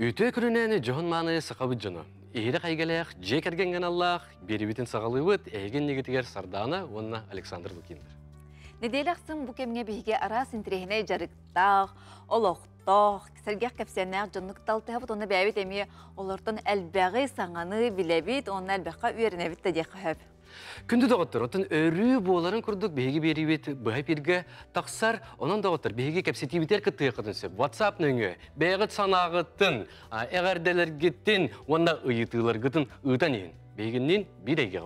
Үйті күрінәні жоғын маңы сақабыт жыны. Ері қайгелек, же кәрген ғаналлақ, беребетін өт, әйген негетігер сарданы онына Александр Лукиндер. Неделақсын бұ кемге бейге арас интерегіне жарықтақ, олоқтақ, кісергек кәпсәне жыннықтал әбіт, оны бәйбет әме олардың әлбәғі саңаны біләбет, оның әлбәққа үйерінәбет де қөхәб. Күнді дағыттыр, отын өрі боларын күрдік, бейгі бері бет, бұғай пергі тақсар, онан дағыттыр, бейгі кәпсетей бітер күтті сөп, WhatsApp нөңі, бәғіт санағыттын, әғардәлер кеттін, онында ұйытылар күтін ұйтан ең. Бейгіннен бір әйге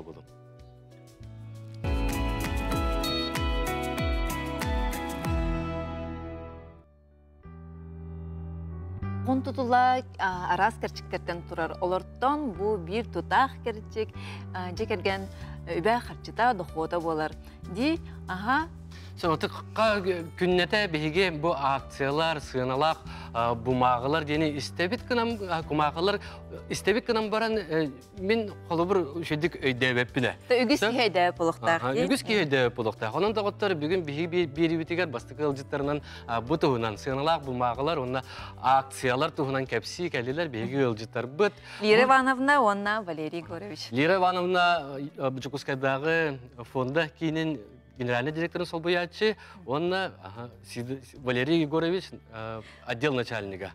Кун тутула арас керчиктерден турар. Олорттон бу бир тұтақ керчик, жекерген э, үбә харчыта дохота болар. Ди, аға, Сонытыққа күннәтә беге бұ акциялар, сыналақ, бумағылар дені істебет кынам, кумағылар істебет кынам баран мен қолы бір үшедік өйдәбеппі де. Үгіз кей өйдәбеп олықтар. Үгіз кей өйдәбеп олықтар. Онан да оттар бүгін беге беребетігер бастықы ылжыттарынан бұ тұғынан сыналақ, бумағылар, онна акциялар тұғынан кәпсі кәлелер беге ылжыттар бұт. Лира Ивановна, онна Валерий Горович. Лира Ивановна Жукускайдағы фонда кейінен генеральный директор Солбуячи, он э, ага, Валерий Егорович, э, отдел начальника.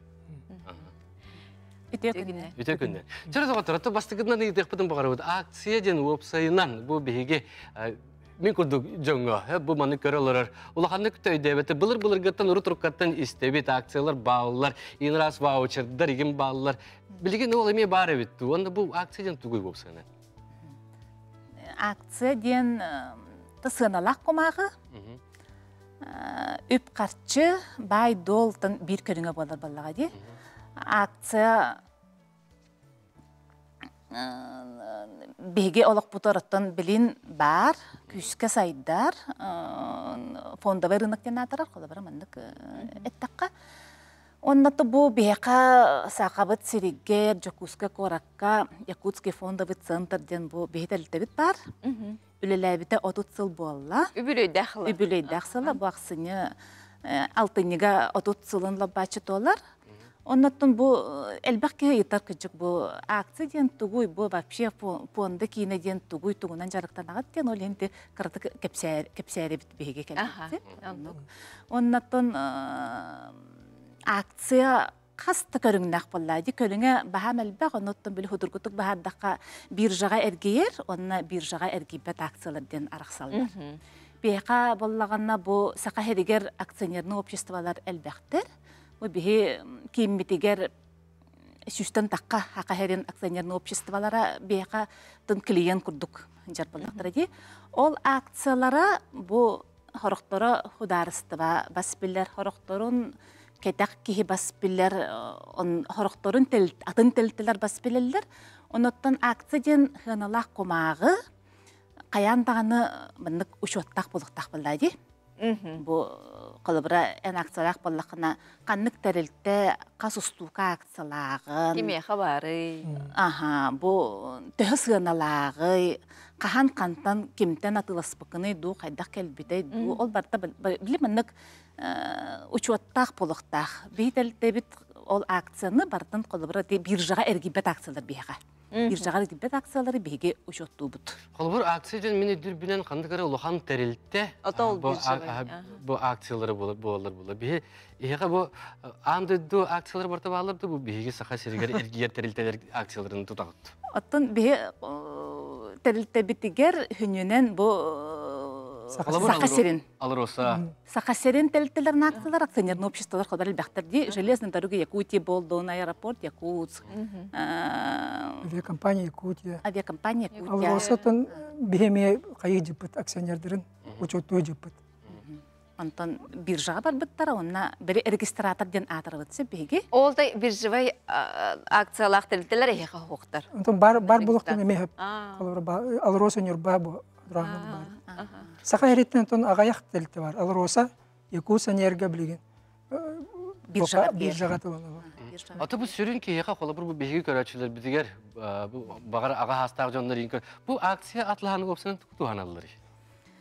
Үтекүнне. Үтекүнне. Через отыратты бастығынан идеқпідін бұғарауды. Акция ден уапсайынан бұл беге, э, мен курдук жоңго бу маны көрөлөрөр улаханны көтөйдебете былыр былыр гаттан уру туркаттан истебит акциялар баулар, инрас ваучердар игин бааллар билген ол еме бар эбит онда бу акция ден тугуй болсана акция ден тысыналақ қомағы э, үп қарчы бай долтын бір көріңі болар болаға де акция э, беге олық бұтарыттын білін бар күшке сайдар э, фондовый рынок ден атырар қолабыр мандық эттакка оннаты бу беха сақабыт сиригер жокуске коракка якутский фондовый центр бұ бу бехетелтебит бар үлеләбітә сыл болла. Үбілі дәқсылы. Үбілі дәқсылы бақсыны алтыныға отутсылынла бачы толар. Оннаттан бу әлбәкке етар кыжык бұ, акция ден түгүй, бұ, вапше фонды кейіне ден түгүй түгінан жарықтан ағат ден ол енді кырды біт беге келбетте. Оннаттан акция хасты көрүңнах боллайды көрүңе баһам элбэх онуттун били худургутук баһардакка биржага эргиер онна биржага эргибет акциялар ден араксалдар бияка бу сака акционерный обществолар элбэхтер бу бихи киммитигер сүстен такка хака херин акционерный обществолара бияка клиент курдук ол акциялара бу хорохторо бас баспиллер хорохторун кетақ киһи баспиллер э, хорохторун тел атын телтелер баспилеллер оноттон акциден ден хыналах кумагы каян даганы э, мындык учоттак булуктак булдайди бу кылыбыра э, эн акциялах боллакына каннык терилте кас акциялағын. акциялагын кимеха бары аха бу төһө кахан кантан кемтен атыласпыкыны ду хайдак келбитей ду ол барта билиманнык э, учуаттаах болохтаах бихителтебит ол акцияны бартын колобура те биржага эргибет акциялар биэха биржага эргибет акциялары биэге учуаттуубут колобур акция жен мени дүрбүнен кандыкары улухан терилте отол бұл акциялары буолар була бии бұл аңды ду акциялар барта бааларды бұл биэге саха сергер эргиер терилтелер акцияларын тутагыт оттон бие бітігер хүнінен Алыр оса. Сақа серен тәлтелер нақтылар, акционерный обществолар қодар бәқтерде, железный дороги Якутия болды, он аэропорт Якутск. Авиакомпания Якутия. Авиакомпания Якутия. оса тон бігеме қайы депіт акционердерін, учету депіт онтон биржаға барбыттар онна бири регистратор ден атырыбытсы беги Олдай да биржевой акциялах тилтелер эхе хоқтар онтон бар бар булуктан эме алроса нюрба бу бар саха эреттен тон агаяк тилте бар алроса якус энерго билген э, биржага биржага Ата бұл сүрүн ки яка кола бұл беги көрөчүлөр бидигер багар аға хастар жондар инкер. Бұл акция атлахан көпсөнүп туганалар.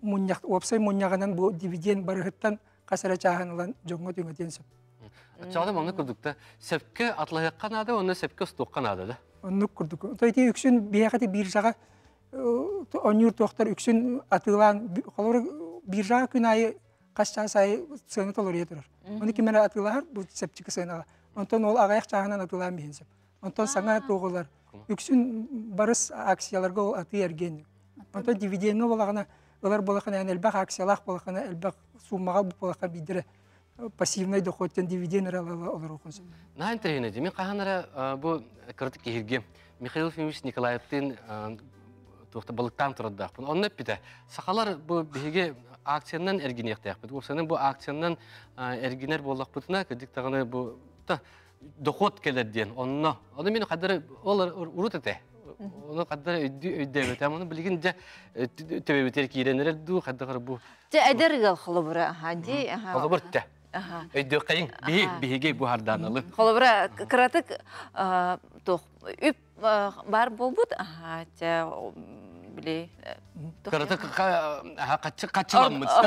муньяк опсай муньяганан бу дивиден барыгыттан касара чаганылан жоңго түңөтен сөп. Чагы моны курдукта сөпкө атлаяккан ады, оны сөпкө стоккан ады да. Оны курдук. Тойти үксүн бияхати биржага э, онюр тохтар үксүн атылан, бір биржага күн айы качча сай цена толор етер. Оны кимер атылар бұл сөпчик сына. Онтон ол агаяк чагынан атылан бен сөп. Онтон саңа тоголар. Үксін барыс акцияларға ол аты ерген. Онтон дивидендно болагына Лар болохана ан элбах аксиялах болохана элбах суммагал болоха пассивный доходтен дивиденд алала олар оқынсы. бу кыртык кехирге Михаил Фимович Николаевтин тоқта балыктан Сақалар бұл. Бұл болақ доход Оны мен олар Оны қадда өйдәбе, там оны білген жа э, төбебетер кейренерел ду, қадда қар бұ. Жа әдер ғал қылыбыра, хади. Қылыбыр тә. Өйдө қайын, бейі, бейге бұ харданылы. Қылыбыра, қыратық э, тоқ, үп э, бар болбуд, жа біле. Қатшылам қачыламыдса.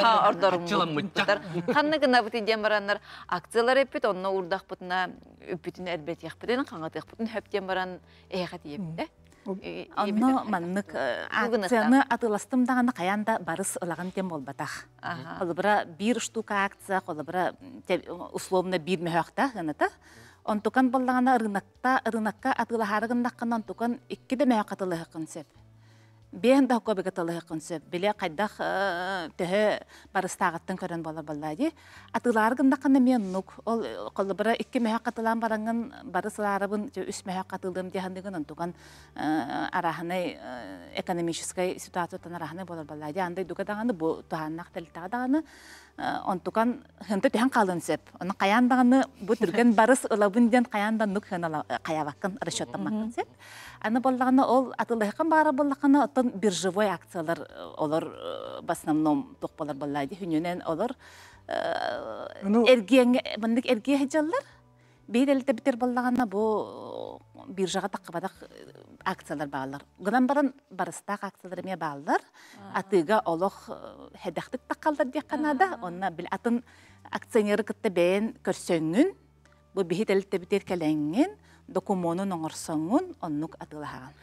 Қанны ғына бұты демараннар акциялар әппет, онына ұрдақ бұтына өппетін әлбет яқпетен, қаңат яқпетен, хөптен баран әйқат еппет. Онно маннык э, акцияны атыластым дағаны қаянда барыс ұлаған тем болбатақ. Олыбыра бір штука акция, олыбыра э, условно бір мөхәқта ғаныта. рынақта болдағана ырынақта, ырынаққа атылахарығындаққан онтукан иккеде мөхәқ атылығын сеп бен да хокко бегат аллах біле биле кайдах э, төһө барыстагыттын көрөн болор болла мен нук ол э, колбара икки мөхөк катылан баранган барысыларыбын үс мөхөк катылдым дихандыгын онтуган э, араханы экономической ситуациятан араханы болор болла ди андай дуга даганы бу туханнак телтага даганы Э, онтукан хынты тәһән қалын сеп. Оны қаян бағаны бу барыс ылабын ден қаян да нук хана қаявақын э, расчетта мақын сеп. Аны боллағына ол атылыхқан бары боллағына отын живой акциялар э, олар в основном тоқпалар боллайды. Хүнінен олар эрген мындык эрге хажаллар. Бейдәлте битер боллағына бу биржаға таққыбадақ акциялар баалар. Гынан барын барыстақ акциялар ме баалар. Атыға олық э, хедақтық тақалдар дек қанада. Онна біл атын акционері кітті бәйін көрсөңін, бұ бейт әлітті бітер кәләңін, докумону ноңырсоңын оннук атылаған.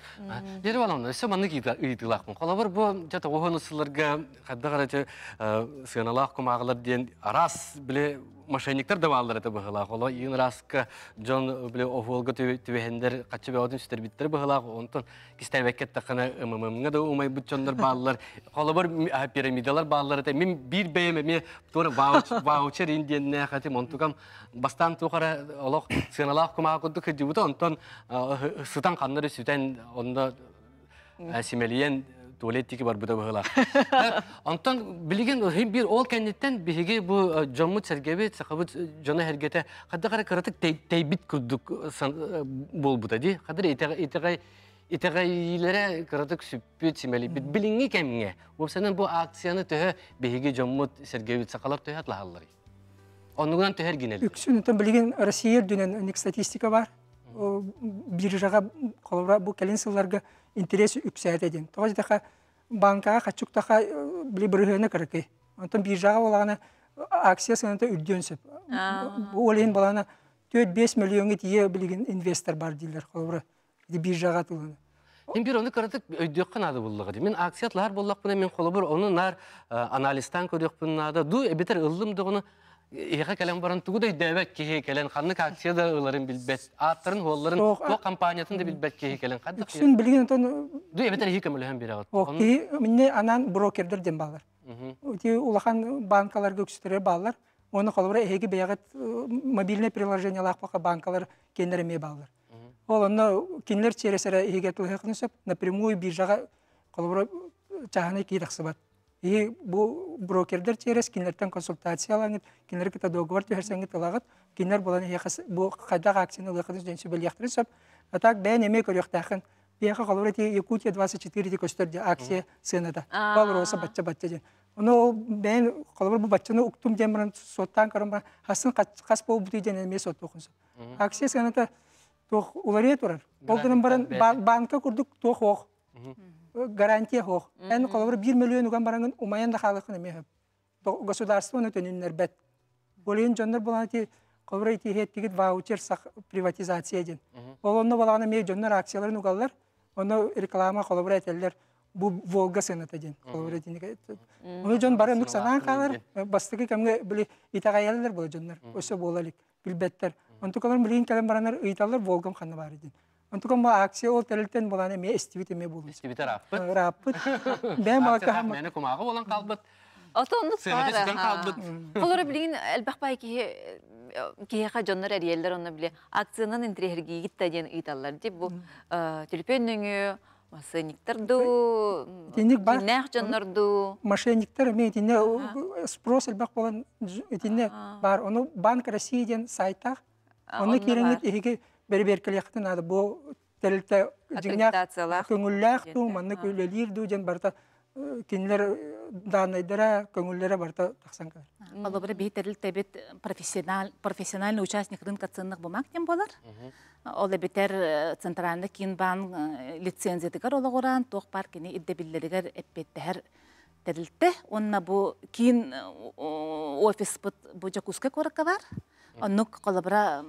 Дері баламна, өсі маңны кейді ұйдылақпын. Қолабыр бұ жата оғын ұсыларға қадда қараты э, сыяналақ құмағылар ден арас біле мошенниктер да баллар это быгылах. Ола ин раска джон бле оволга түбәһендер качы бәдән сүтер биттер быгылах. Онтон кистәр вәккәт тахана ммм да умай бу чондар баллар. Ола бер пирамидалар баллар это мим бир бәме ме тур вауч ваучер индиен нә хати монтукам бастан тухара олох сеналах кума куды кыдыбыт онтон сытан каннары сүтән онда Асимилиен туалеттики бар бүдө быгыла. Онтон билген бир ол кенеттен биһиги бу жомму сергебе сахабы жона хергете хадда кара каратык тейбит күрдүк бул бута ди. Хадыр итегай итегаилере каратык сүппү тимели бит билинги кемге. Вопсанын бу акцияны төһө биһиги жомму сергебе сахалап төһө атлаһаллар. Онуган төһөр гинел. Үксүнүтөн билген Россия дөнен статистика бар. Биржага колора бу келенсиларга интерес үксәді ден. Тоғыз дақа банкаға қатшық тақа білі бірігіні кірікі. Онтан жаға олағына э, акция сынында үлденсіп. Ол ең баланы 4-5 миллионы тие білген инвестор бар дейлер Бір жаға тұлғаны. Мен бір оны кірдік өйдек қынады болығы Мен акциялар болдық бұна, мен бұр оны нар э, аналистан көрек Ду әбетер э, ұлым дұғыны Иһе кэлэн баран тугудай дэбэк киһи кэлэн ханны акция да билбет. Аттарын холларын то компаниятын да билбет киһи кэлэн хадды. Үксүн билген тон ду эбетер хи кемлеһен бир агат. Ок, мине анан брокердер дем балар. Ути улахан банкалар көксүтөрө балар. Оны холбора эһеги бегат мобильный приложениялар пока банкалар кендереме балар. Ол оны кинлер чересере эһеге тулхыкны сөп напрямую биржага холбора чаханы кирексибат. И бу брокердер терес кинерден консультация алаңыт, кинер кіта договор түйерсеңгіт алағыт, кинер болан бұл қайдағы акцияны лықыдыз дөнсі бәліяқтыры Атак, Атақ бәйін еме көріқтақын, бияқы қалуыр еті Якутия 24 де көстерді акция сынады. Бұл роса батча-батча ден. Оны бәйін қалуыр бұл батчаны ұқтым демірін соттан көрімбірін, хасын қас бұл бұты ден әме сотты оқынсы. Акция сынады тоқ ұлар ет ұрар. Бұл дінің банка күрдік тоқ оқ. Э, гарантия хох. Эн колобур 1 миллион уган барангын умаян да халыкны мехеп. Государство уны төнүннөр бет. Болын жоннор булан ти колобур ити хеттигит ваучер сах приватизация ден. Олонно баланы мей жоннор акцияларын угаллар. Оны реклама колобур этеллер. Бу Волга сынаты ден. Колобур этине. Оны жон бары нук санан калар. Бастыгы кемге били итагаялдар бул жоннор. Өсө болалик билбеттер. Онтукалар билин калам баранар ыйталар Волгам ханна бар ден. Антуком акция ол тәрелтен боланы ме эстивите ме болу. Эстивите раппыт. Раппыт. Бәм ака хамма. Мәне кумағы болан қалбыт. Отонды сары. кеге оны біле. гитта ден деп бұл мошенниктер мен тине спрос болгон бар банк сайтта. ону берберкелехтен ады бұл телте аккредитациялах көңүллах ту манны күлелир ду жан барта э, кинилер э, данайдара көңүллере барта тахсанка ал бир бетерил тебет э, профессионал профессиональный участник рынка ценных бумаг тем болар ол бетер центральный кинбан лицензия дигер ологоран тох паркини иддебиллеригер эппеттер терилте онна бу кин офис бут бу жакуска коракка бар оннук колобра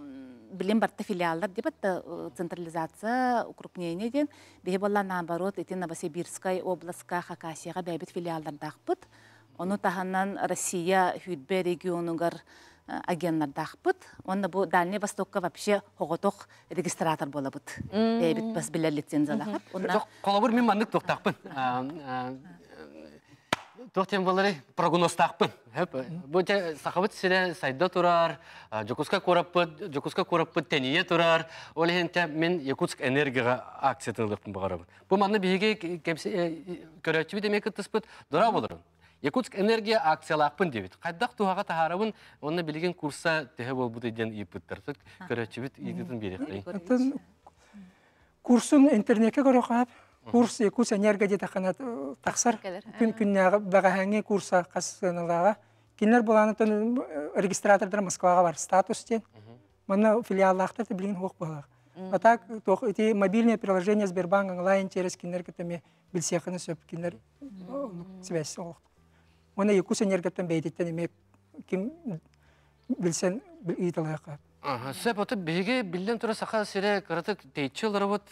билен барта филиалдар деп атты э, централизация укрупнение ден бе болла наоборот эти новосибирская областка хакасияга филиалдар филиалдардакпыт ону таханнан россия хүйтбе регионугар э, агеннардакпыт онда бу дальний востокка вообще хоготох регистратор болобут бәйбит бас билер лицензиялахат колобур мен мандык токтакпын Тоқтен болары прогностақпын. я сақабыт сірі сайда тұрар, жүкізға көріппіт, жүкізға көріппіт тәние тұрар. Ол енте мен Якутск энергияға акциятынылықпын бұғарабын. Бұл маңны бігі э, көрәтші бі демек ұттыспыт, дұра болырын. Якутск энергия акциялақпын дейбіт. Қайдақ туғаға тағарабын, оны білген курса тәхе бол бұды ден иппіттір. Көрәтші бі егетін берек. Курсын интернетке көрі курс э, курс энергия дете ханат э, тахсар күн күннәгы багаһаңы курса касыналага кинлер буланы тон э, регистратордар Москваға бар статус тен мына филиаллахта да билин хок балар а так тох эти мобильные приложения Сбербанк онлайн через кинлер кетеме билсеханы сөп кинлер связь олук мына курс энергия тен бейтеттен эме ким билсен италаяка Сәп оты беге білден тұра сақа сірі қырытық тейтші бұд,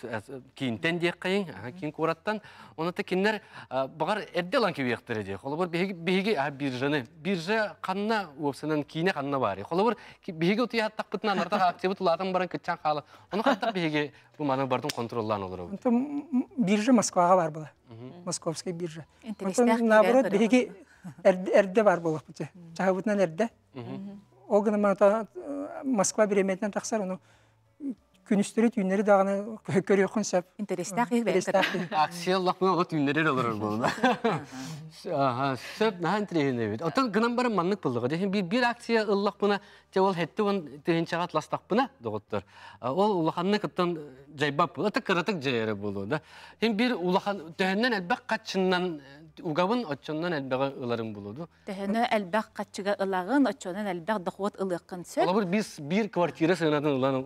кейінтен дек қайын, кейін қораттан. Оныты кеннер бұғар әрде лан кебе ектірі де. Қолы бір жаны, бір жа қанына өпсінің кейіне қанына бар. Қолы бір беге өте э, аттақ бұтына анардақ активі тұлатын барын кетчан қалы. Оны қаттақ беге бұл маны бардың контроллан олар. Биржа Москваға бар бұла. Московский биржа. Наоборот, беге әрде бар бұла. Чағы бұтынан әрде. Огына москва береметинен тақсар, ну күнүстүрүт үйнери даганы көрү Интересті сап интерестак аксияллак мен огот түйіндері олар болда сөп нахан трехине бит отон гынан барын маннык булдыга дехин бир бир акция ыллак бұна, те ол хетти он тыгынчага ластақ бұна доготтор ол улаханны кыттан жайбап була тык кыратык жайары болу да хин бир улахан төһөннөн элбак катчыннан э, угабын отчоннан элбега ыларын булуду төһөнө элбак катчыга ылагын отчонон элбак дохот ылыккын сөп олабыр биз бир квартира сыынатын ұланың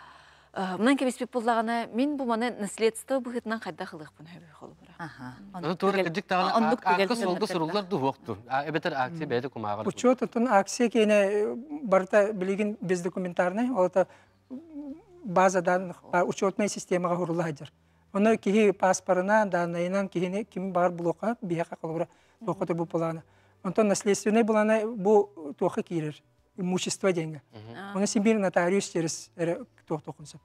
Э, Мұнан кебес пеп болдағана, мен бұл маны наследство бұғытынан қайда қылық бұны әбі қолы бұра. Оны туыры кілдік тағына аққыс олғы сұрылдар дұғықты. Әбетір акция бәді күмағыр. Учет ұтын акция кейіне э, барыта білеген біз документарны, олыта базадан учетная системаға құрылы әдір. Оны кейі паспорына, данайынан кейіне кім бар бұлоқа бияқа қолы бұра. Тоқыты бұл имущество деньги. У Оны симбир нотариус терес эре тох тохунсап.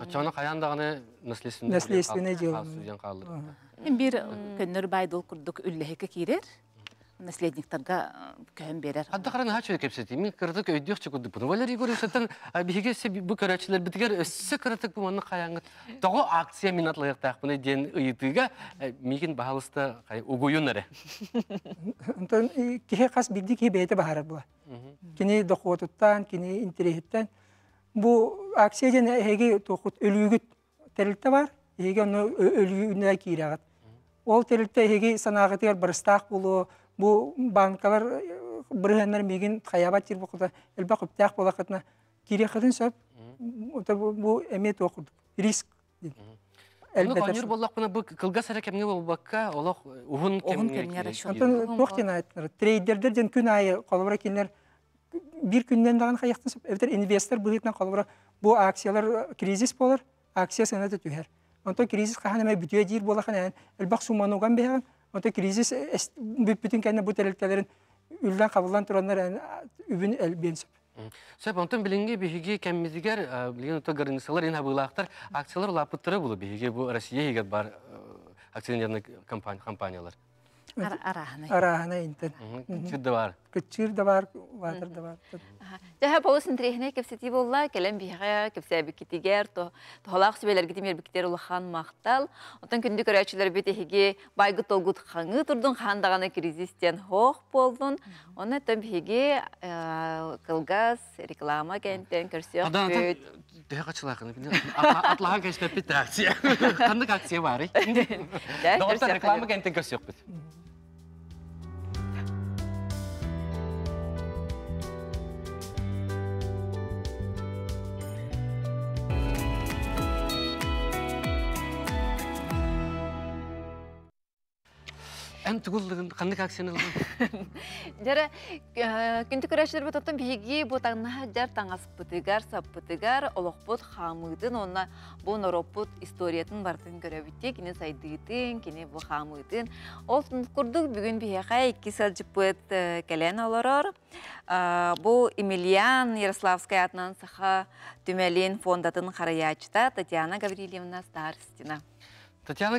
Очоны каянда наследственное дело. Наследственное дело. Бир көннөр байдыл курдук үллеһе кирер тогда э, көһөн берер. Адда караны хачы кепсе тими кырдык валер э, акция мен атлайық тақ буны ден ыйтыга э, мигин баалыста кай угуюнары. Антон кихе кас бидди бар бу банкалар э, бирһенермигин хаябат жир бокута элбак күптяк кире кирехатын сөп бу әмет оқырды риск Конюр боллак буна бұл кылга сара кемге болбакка олох уһун кемге. Антон тохтин айтнар трейдердер ден күн айы колобра кинлер бір күндән даган хаяктан сөп эвтер инвестор бұл хитнен колобра бу акциялар э, кризис болар, акция сенә төһәр. Антон кризис хана мә бүтә дир болахан элбак сумануган беһән Оты кризис бүтін кәне бұт әліктелерін үлден қабылдан тұранлар үбін әлбенсіп. Сөп, онтын білінге бейге кәммедігер, білген ұты ғырынысылар, ең әбілақтар акциялар лапыттыры бұлы бейге бұл Россия егер бар акционерні компаниялар. Арахана. Арахана, интен. Чүрді бар. كتير دبار واتر دبار جها بوس نتري هنا كيف ستي والله كلام بيها كيف سابي كتيجر تو تهلاق سبيلر جدي турдун хандагана кризистен хох болдун оны тем биги кылгас реклама кентен көрсөк акция. акция бар. Әм түгіл дігін, қанды қақсен ұлдың? Дәрі, күнті бұт бейге жар таңасып бұтығар, сап бұтығар, олық онна бұл историятын бардың кені кені бұл Ол бүгін екі кәлен Ярославская атынан саха фондатын Татьяна Старстина. Татьяна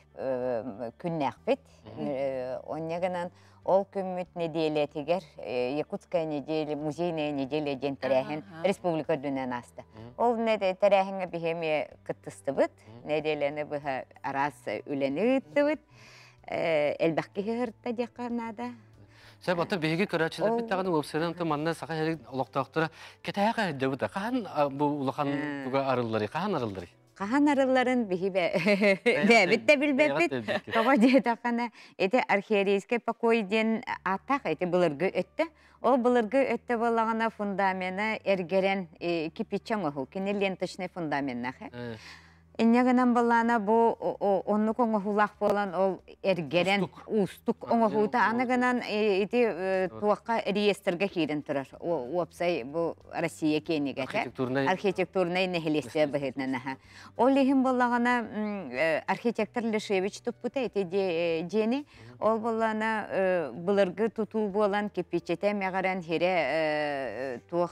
Э, күннәқпет. Э, Оннегынан ол неделе неделетігер э, Якутская неделе, музейная неделе ден тәрәхін республика дүнен асты. Ол тәрәхіңі бігеме күттісті бұд, неделені бұға арасы үлені үтті бұд, әлбәқке ғыртта деқарнада. Сәп ата беге көрәчелер бит тагын обсерен манна саха хәле улактактыра кетәгә дәбүтә. Каһан бу улахан туга арылдыры, каһан арылдыры хахан арылларын бихи бәбіт дә билбәбит тоға диетахана эти архиерейский покой ден атақ эти былыргы өттө ол былыргы өтті болағына фундамена әргерен э, кипичен оху кине ленточный фундамент Иннегенен баллана бу онну коңго хулах болан ол эргерен устук оңго хута анагынан э, ити э, туакка реестрге кирин турар. Уапсай бу Россия кенеге. Архитектурный нехилесте бахетненаха. Ол лихим баллагана э, архитектор Лешевич тупута ити дени ол баллана былыргы туту болан кепичете мегарен хире туақ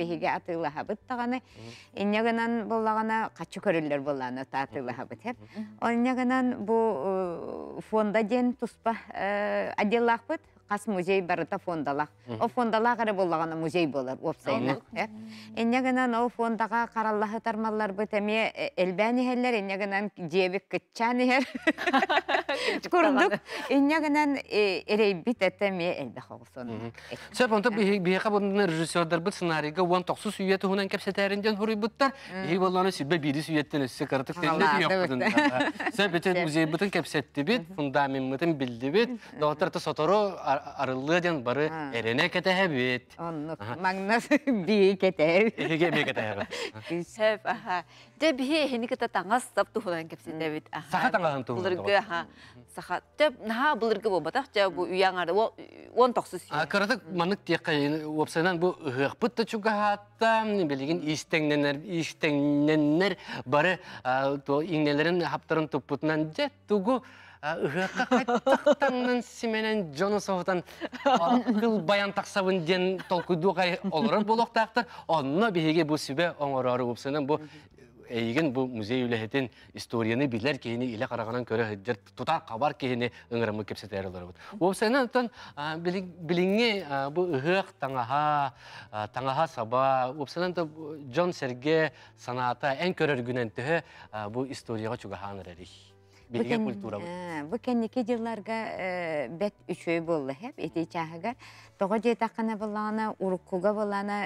биһиге атыылаһабыт таҕаны инньагынан буллаҕана хаччу көрүллөр бу э, фонда туспа э, қас музей барыта фондалақ. О фондалақ әрі болағаны музей болар, опсайлақ. Э. Эннегінен о фондаға қараллахы тармалар бөтәме әлбәні э, әллер, эннегінен жебік күтчәні әр. Күрдік, эннегінен әрей э, біт әтәме әлбәқ оғысының. Сөп, онты бейқа бұндың режиссердар бұл сценарийға оған тоқсу сүйеті ғынан кәпсетәрінден хұрый бұттар. Ей боланы сүйбе бейді сүйеттен өсі қыртық тәнде Сөп, бөтен музей бұтын кәпсетті бет, фундамент бұтын білді бет, доғатыр сотору арылыден бары эрене кетеһе бит. Оннук маңнас би кетеһе. Эге би кетеһе. Сеп аха. Де би хени таңас Саха аха. Саха А бары то ыһыакка кайттактаннан сименен жону соһутан кыл баян таксабын диэн толкуйдуукай олорор болуктаактар онно биһиги бу сүбэ оңорору бупсынан бу эйигин бу музей үлэһэтин историяны билер киһини иле караганан көрө хэджер тута кабар киһини ыңырымы кепсетээр олорбут уопсайна отон билиңи бу ыһыак таҥаһа таҥаһа саба уопсайнан то джон серге санаата эн көрөргүнэн төһө бу историяга чугаһааныр эрих Билге культура. Бу кенники жылларга бет үчөй болду хеп, эти чагыга. Тога жета кана булана, уруккуга булана,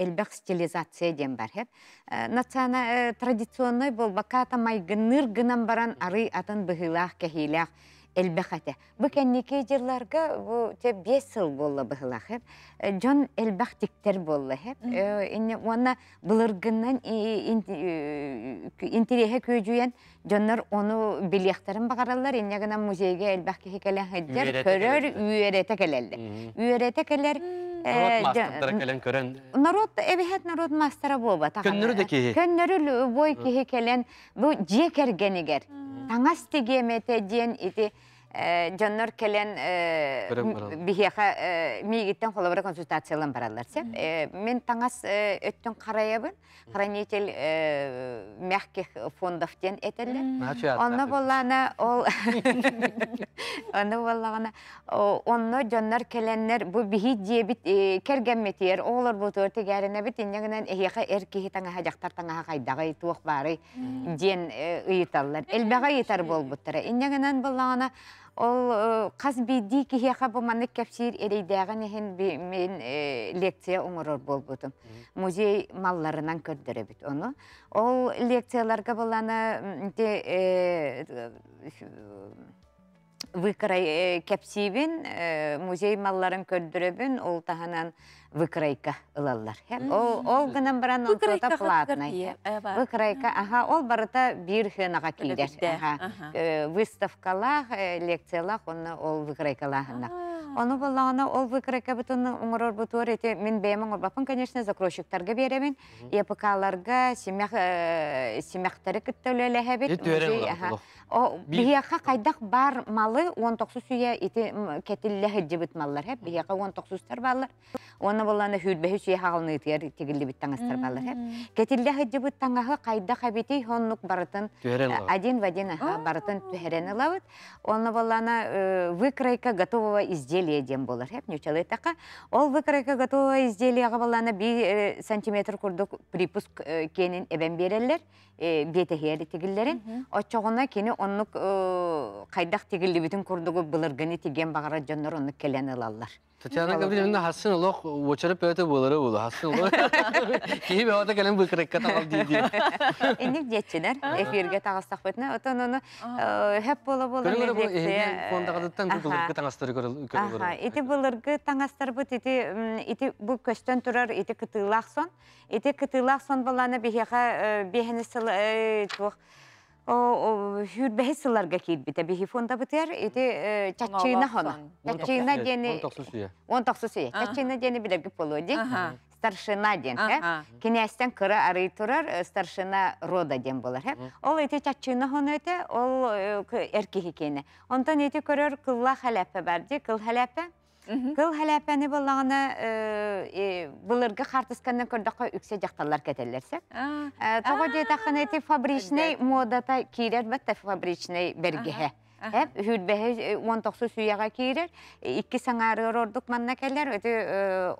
элбек стилизация дем бар хеп. Нацана традиционный бол баката майгыныр гынан баран ары атын быгылах кехилах элбэхэтэ. Бу кэнники жылларга бу те бес сыл болла быхылах хэп. Джон э тиктер болла хэп. Инне уанна былыргыннан Джоннар оны бағаралар. Инне гана музейге элбэх кехекелен үйерете Үйерете келер... Народ Народ, жоннор келен э, бихеха э, мигиттен холобара консультациялан баралар се. Э, мен таңас өттүн караябын хранитель мягких фондов тен этеллер оны боллана ол Оны боллагана онно жоннор келеннер бу бихи олар бұл оолор бутуор біт, иннегинен эхеха эркихи таңа таңа таңаха туық бары баары диен ыйыталлар ұйытар бол болбуттара иннегинен болана, ол э, қаз бейді кихеха бұманы кәпсир ерейдәғін ехін мен э, лекция оңырыр бол бұдым. Музей малларынан көрдірі біт оны. Ол лекцияларға боланы де э, выкарай кәпсивін, музей малларын көрдірі ол тағынан выкройка ылаллар. Ол ол гынан баран он тота платный. Выкройка, ага, ол барыта бир хынаға килдер. Ага. Выставкалах, э, лекциялах, онны ол выкройкалахына. Оны боллағына ол выкройка бұтынны оңырор бұтуар еті, мен бәймін орбапын, конечно, закройшықтарға беремін, епықаларға, семяқтары э, күттілі әләхәбет. Бияқа қайдақ бар малы 19 сүйе еті кәтілі хәдді бұтмалар. Бияқа 19 тар балар. Оны Анна болланы хүрбе хүче халны тер тигилли биттан астар балар хеп. Кетилле хаджы биттангахы кайда хабити хоннук барытын один в один аха барытын төһәрен лавыт. Онна боллана э, выкройка готового изделия дем болар хеп. Нючалы така. Ол выкройка готового изделия боллана 1 э, сантиметр курдук припуск э, кенин эбен береллер. Бете тигиллерин. кени оннук кайдах курдугу былыргыны тиген багара оннук келен Татьяна Гавриловна, хасын лох вочера пёте булары булы. Хасын лох. Киһи бе ота келен быкрыкка тагыл диди. Эник дечтенер эфирге тагыстак бетне. Отан аны хеп бола бола декте. Көрөр бу фондагыдан быкрыкка таңастыр көрөр. Аха, ити булыргы таңастыр бу ити ити бу көстөн турар ити кытылаксон. Ити кытылаксон баланы бехеха бехене сыл тух Hürbehe sıllarga kirbitte bir hifonda e, e, Eti çatçığına Старшина ден. кыры турар, старшина рода ден болар. Ол эти чатчына хон өте, ол эркихи кене. кылла Кыл хәләпәне боллағына э, э, бұлырғы қартысқаннан көрдіққа үксе жақталар кетелерсе. Э, Тоғы дейтақын әйті фабричный модата кейлер бәтті фабричный бергіғе. Әп, хүрбәһе 19 сүйәға кейрер, икки саңарыр ордук манна кәлер, өті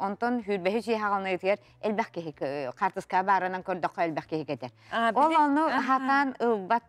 онтон хүрбәһе сүйәға ғална етігер, әлбәқ кейік, қартысқа барынан көрдіққа әлбәқ кейік етер. Ол оны хатан ұлбат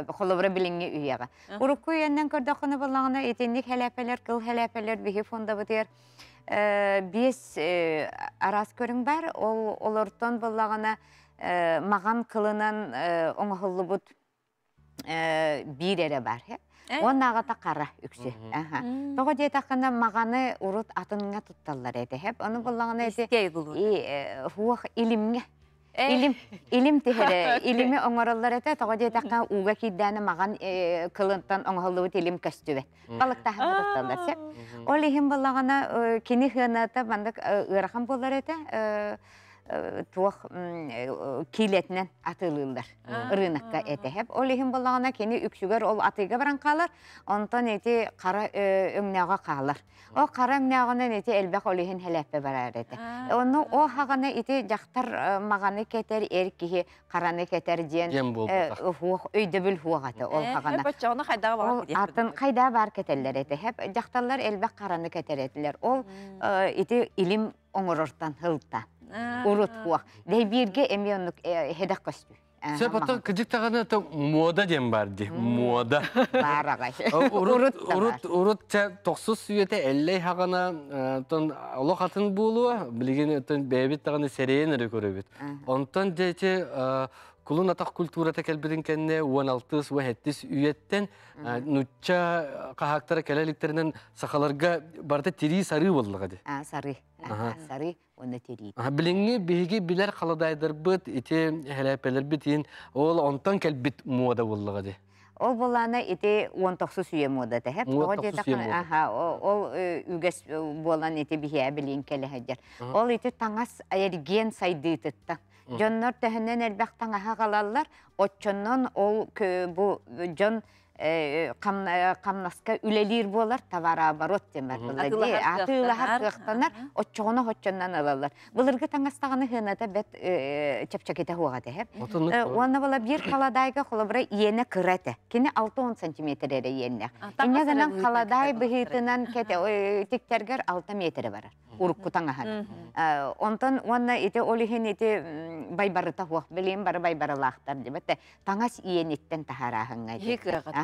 ала холовра билинге үйяга. Урукку үйеннен көрдө кыны буллагына этенник хәләпәләр, кыл хәләпәләр биһи фонда бытыр. Э, бес э, арас көрүң бар, ол олортон буллагына э, маған кылынан оңғылы бұд бирері бар. Он ағата қара үксі. Тоғы дейт ақына мағаны ұрыт атыныңа тұтталар әді. Оны бұллағына и хуақ илімге. Э. Илим, илим тиһере, илими оңороллар эте, тоға дей таққа уға кейдәні маған э, кылынтан оңғылуы телим көстүбет. Қалықта хабаратталдар сеп. Ол ихим балағана э, кені хынаата бандық ұрақам болар эте, туох э, киилетинен атылылдар рынокка этехеп олихин буллагана кени үксүгөр ол атыйга баран каалар онтон эти кара өңнөгө э, каалар о кара өңнөгөнөн эти элбек олихин хелеппе барар эте ону о хагана ити жактар э, маганы кетер эр кихи караны диен өйдөбүл хуагаты ол хагана ол атын кайда бар кетеллер эте хеп жактарлар элбек караны кетер ол ити илим оңорортан хылта урутку дейбирге эмионук хедак көстү Сеп ата кыжык тагана это мода дем бар Мода. Бар агай. Урут урут урут те токсус сүйөтө эллей хагана тон оло хатын булуу билген тон бебит тагана серейен көрөбүт. Онтон дете кулуна тах культура тәкәлбирин кенне 16 уәһәттис үйәттен нучча каһактар кәләлектернен сахаларга барды тери сары булдыга ди. А, сары. А, сары онда тери. А, билеңне беге билер қаладайдыр бит, ите битин, ол онтан кәлбит мода булдыга ди. Ол боланы ите 19 сүе мода тәһә. Аха, ол үгәс боланы ите бихә билең кәләһәдер. Ол ите таңас аерген сайдытта. Жоннор тәһенен элбәқтан аһа қалаллар, отчоннон ол бұл жон қамнаска э, э, э, үлелер болар товарооборот демер былды аты үлахар кыхтанар отчоғына алалар былыргы таңастағаны хыната бет чапчакете хуға дехе оны бала бир қаладайга холобра иене кырате кине 6-10 сантиметр эре иене ине қаладай быхытынан кете тиктергер 6 метр бар урукку таңахан онтон уанна ите олихин ите байбарыта хуақ билейм бары байбаралаахтар дебетте таңас иенеттен тахарахыңа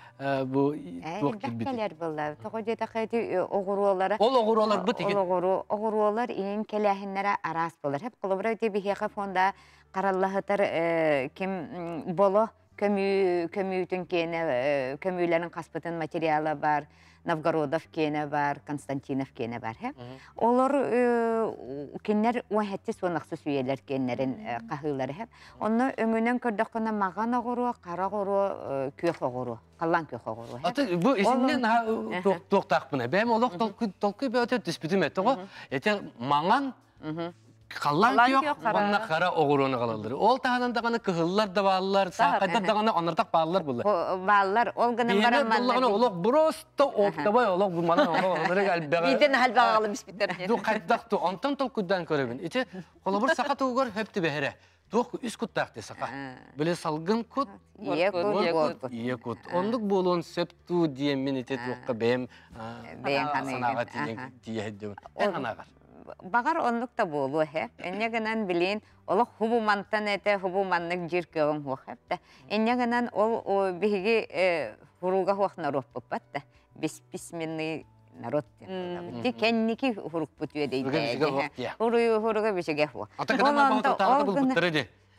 bu Дәккәләр булла. Тогы дә тәкъди огырулары. Ол огырулар бұ тиген. ең арас Хәп фонда караллаһытар кем боло көмү көмүтен кене қаспытын материалы бар. Новгородов кене бар, Константинов кене бар. Олар э, кеннер уахетте сонақсы сүйелер кеннерін қағылар. Э, Оны өңінен көрдіқіні маған оғыру, қара оғыру, э, күйек оғыру, қалан күйек оғыру. Аты, бұл ісімнен тоқтақ бұны. Бәйім олақ толқы бөте түспітім әтті ғо. Әте маңан Қаллан киоқ, онна қара оғыруны қалалдыр. Ол тағынан дағаны кығыллар да балалар, сақайдар дағаны анартақ балалар бұлы. Э, балалар, ол гінің барам манна. Бейінер олық бұрысты оқтабай олық бұлмалар олық олық әлбәға. Бейден әлбәға қалым іспеттер. Ду қайттақты, онтан тол күддан көребін. Ете, қолабыр сақа тұғығыр үс күт сақа. Біле салғын күт. күт. Ондық болуын мен оққа санаға бағар онлук та болу хэ. Энне гынан билин ол хубу мантан эте хубу маннык жир кылым хуах хэпте. Энне гынан ол биги э, хуруга хуах нарох бупатта. Бесписменный народ. Ти кенники хурук путуе дейді. Хуруга бешеге хуах. Атакадан мабалтатағы да бұл бұттыры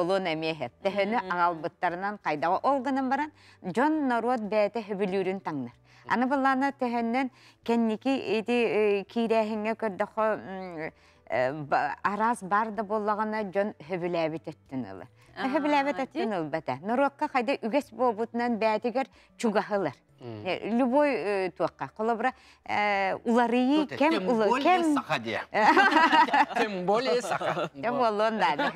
долуон эмиэхэ. Тэхэнэ аңалбыттарынан қайдаға олғанын баран, жон народ бәті хөбілүрін таңнар. Аны бұлана тэхэннен кенники эти э, кирәһиңе э, араз араз барды боллагана жон хөбүләбит Эһе биләбет аттын ылбата. Норокка хайда үгәс бобутнан бәтигер чугахылар. Любой туакка. Колобра улары кем улы кем сахаде. Тем более саха. Тем болон да.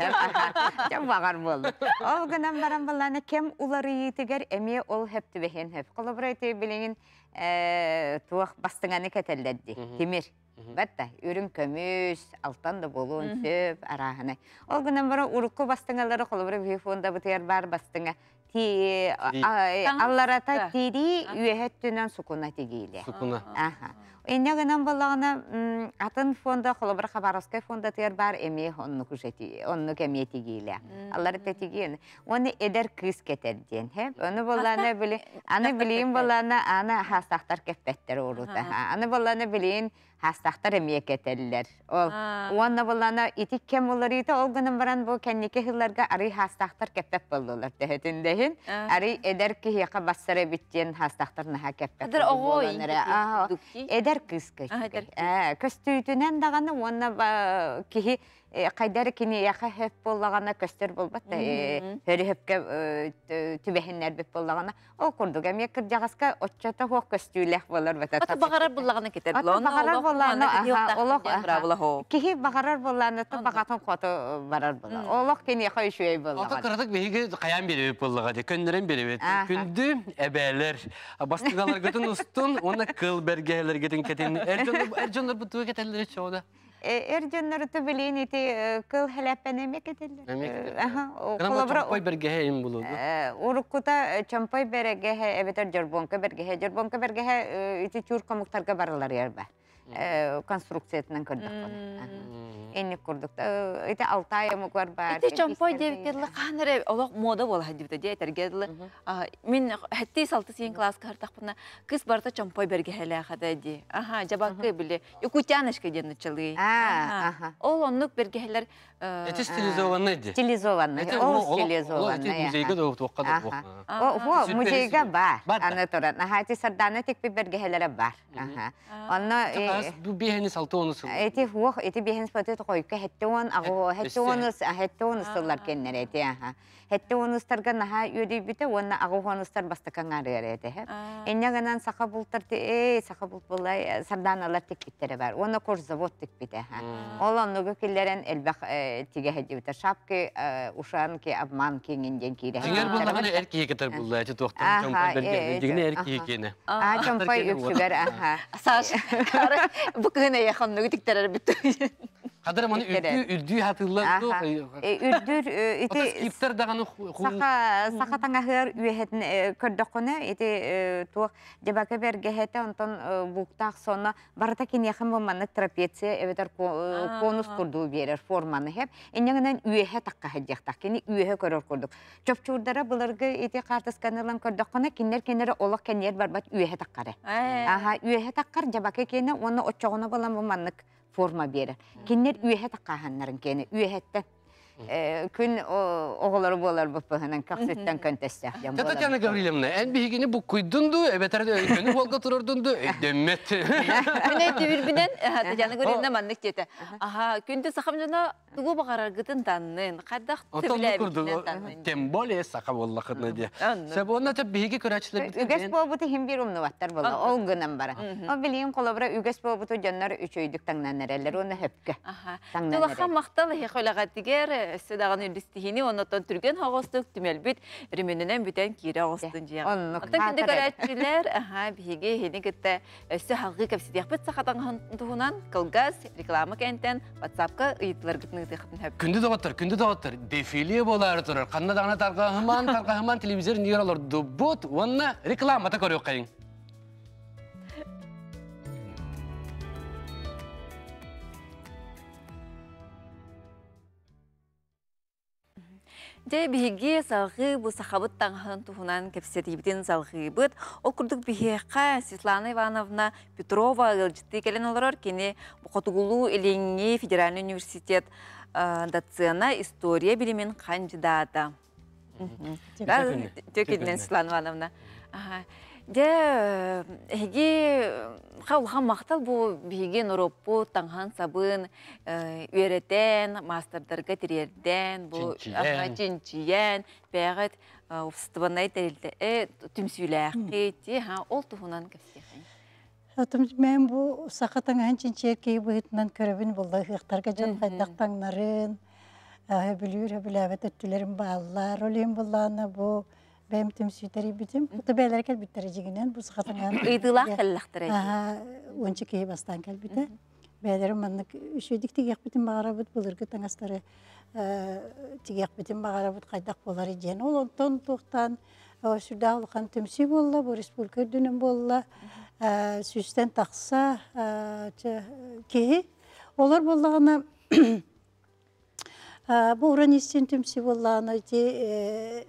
Тем багар болды. Ол гынан баран баланы кем улары тигер әме ол хепти бехен хеп. Колобра те билеген туак бастыңаны кетелдедди. Тимир. Бәтті, үрім көміс, алтан да болуын сөп, арағыны. Ол күнен бұры ұрыққы бастыңалары қолыбыры бүйфонда бұтыр бар бастыңа. Алларата тири үйәттінен сукуна тегейлі. Сукуна. Энне гынан болағына атын фонда, қолыбыр хабаровскай фонда тияр бар эме онны күжеті, онны кәме тегейлі. Аллары Оны эдер кыз кетерден. Оны болағына білейін, аны білейін болағына, аны хастақтар кәппәттер оруда. Аны болағына білейін, хастахтар эмиек этеллер. Ол уанна булана итик кем ол баран бу кеннеке хылларга ары хастахтар кеппеп болдулар тэхетиндехин. Ары эдер ки бассары хастахтар қайдар э, кини э, яқа хеп боллагана көстер болбат э, хөрі хепке түбәһиннәр бит боллагана ол курдуга мен кырдягаска отчата хох көстүлэх болар бата ата багарар боллагана кетет лона багарар боллагана олох кихи багарар боллагана та багатын барар беге де оны кыл Эрденнерді білейін еті кыл хәләппән әмек әділдер. Әмек бергәһе им булуды. Уруккута чампай бәрәгәһе әбетер жорбонка бергәһе, жорбонка бергәһе ити чурка мухтарга барылар ярба конструкциятынан көрдік бұны. Әнне көрдік. Әйті алтай емік бар бар. Әйті чампай деп қаныр әбі. олақ мода болы хәдіпті де әтір Мен әтті салты сен класс қартақ бұна Күз барда чампай бәрге әлі әқады әді. Аха, жабақы білі. Юкутянышка дені чылы. Ол оннық бәрге әлі Это стилизованный э, де. Стилизованный. Ол э, стилизованный. Это музейге да оққа да оққа. О, музейге э, бар. Аны тұрат. Нахати сарданы тек бергелері бар. Онна... Бұл бейхені салты онысы. Эти хуақ, эти бейхені спаты қойқа хетті он, хетті оныс, хетті оныстылар кеннер эти. Хетті оныстарға наха үйрей біті, онна ағы оныстар бастықан арыр эти. Энне ғанан сақа бұлтар, эй, сақа бұлт бұлай, сарданалар тек біттері бар. Оны завод тек біті. Ол онны көкелерін әлбәқ тигеһедибитэ шапки э, ушанки обман кеңинден кире. Тигер буллагына эр болды, э. булла, эти тохтан чомпай э, А чомпай аха. Саш, бу кыны Қадырым оны үлді хатылы тұқ. Э, Үрдір, еті... Э, Отыз дағаны құлын. Сақа таңағыр үйетін э, көрді құны, еті тұқ дебақа берге хәті, онтан бұқтақ соны барыта кен яқын болманы трапеция, әбетер конус құрды берер форманы хәп. Әнеңінен үйе таққа хәддіқтақ, кені үйе көрір күрдік. Чөпчурдара бұларғы еті қартысқанылан көрді құны, кенлер-кенлері олық бар бат үйе таққары. Үйе таққар дебақа кені оны отчоғына болан болманық форма бері. Кеннер үйәһә таққаһаннарын кені, үйәһәттен күн оголары болар бұппығынан қақсеттен көнтестәқтен болар. Татьяна Гаврилевна, ән бігіні бұқ күйдінді, әбәтәрді өйкені болға Татьяна Аха, күнді сақам жана тұғы бағарар гытын таннын, қаддақ Тем боле сақам де. болы, эсседаган үрдистихини оннотон түрген хогостук түмөлбүт рүмүнүнөн бүтен кире огостун жыйан. Оттон кинди көрөтчүлөр, аха, биһиги хини кытта өссө халгы кепсидиякпыт сахатан туһунан кылгаз реклама кентен WhatsApp-ка ыйытлар гытны тыхтын хэп. Де биһиги салгы бу сахабыт таңһын туһунан кепсетибитин салгыбыт. Ол курдук биһиэхэ Светлана Ивановна Петрова ылжытты келен олорор кини Котугулу Элеңи федеральный университет доцена история билимен кандидата. Текеден Светлана Ивановна. Де хеги халха мақтал бұл биги нороппу таңған сабын үйретен, мастердарға тирерден, бұл ахна чинчиян, бәгат уфстыбанай тәрелді. Э, э, э түмсүйләхи ха ол туһунан кәфсехан. мен бұл сақатан хан чинчияр кей буһитнан көрөбүн булды хыктарга жан кайтактан нарын. Ә э, билүр, биләбәт төтләрем баллар, олем булланы бұл бэм төмсүйтери битим куты бэлер кел биттери жигинен бус хатаган ыйдыла келлахтыра аа ончы кей бастан кел бите бэлер маннык болла э, олар Буран истин түмсі болланы те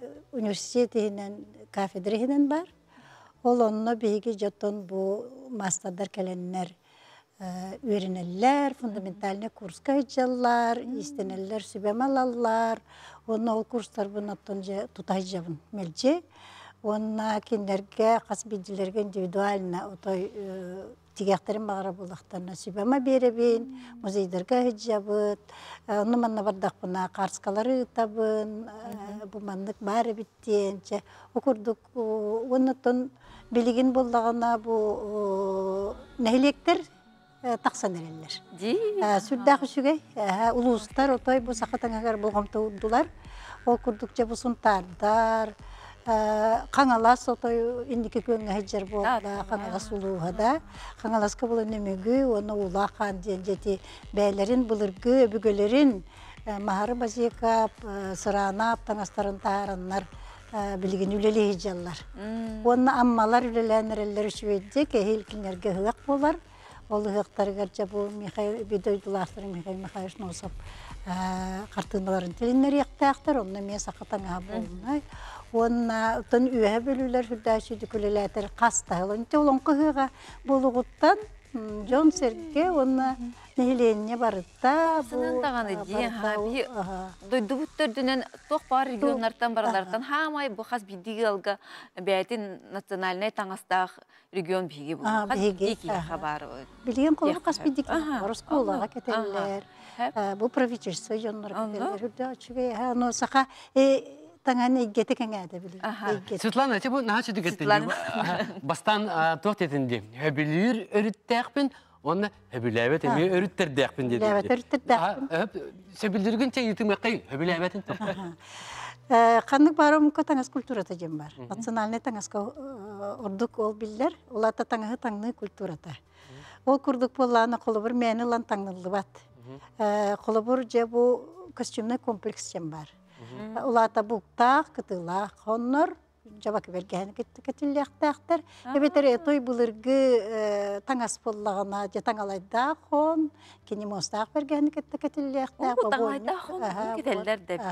э, университетінен бар. Ол онына бейгі жаттон бұ мастадар кәлінінер өрінелер, э, фундаментальны курс жаллар, истенеллер сөбем алалар. Онына ол курстар бұн аттон тұтай жабын мәлде. Онына кендерге, қасбеділерге индивидуально отой тигәхтәрен бағара булактан насибама беребин музейдерге хиджабыт э, ну манна бардак буна карскалары табын э, бу маннык бары биттенче укурдук оннотон билигин боллагана бу нехилектер э, тақсан эреллер. Сүрдәк үшіге ұлыстар отой бұл сақатаңағар болғамты ұлдылар. Ол күрдікче бұл сұнтардар, қаңалас э, отой индики көңге жер болды қаңалас улууга да қаңаласка бул немеги оны улахан диен жети бәйлерин былыргы бүгөлерин э, махары базикап э, сыранап таңастарын таарыннар билигин үлелей жаллар оны аммалар үлеләнерелер үшүбейде кехил кинерге хыак болар ол хыактаргарча бұл михаил бидойдулаахтар михаил михайлович носов картыналарын тилиннер яктаактар оны мен сакатаңа болмай онна тон үһә бөлүләр хүдәши дүкүләләтер кастагылын тулон кыһыга булугуттан Джон Серке онна нелене барытта бу таганы ди хаби дойдубуттердүнен ток бар регионнартан баралардан хамай бу хас бидигелга бәйтин национальный таңастах регион биги бу биги хабар билген колу хас бидик рускулага кетеллер бу правительство яннар кетеллер да чуге ха но таңаны игеті кәңәді білі. Светлана, әте бұл нағачы кетті? Бастан тоқ етінде. Хөбілер өріттәқпін, оны хөбіләбет әме өріттердәқпін деді. Хөбіләбет өріттердәқпін. Сөбілдіргін тәң етімеқей хөбіләбетін тоқ. Қандық бары мүмкін таңыз культурата жем бар. Национальный таңызға ордық ол білдер, олата таңығы таңны культурата. Ол күрдік болланы қолыбыр мәні лан таңнылы бат. Қолыбыр же бұл костюмный комплекс жем бар. Улата бултах, кытылах, хоннор, жабак берген кетилдяктактар. Эбетер той булыргы э, таңас боллагана же таңалайда хон, кини мостак берген кетилдяктак. Бу таңайда хон кетелдер деп.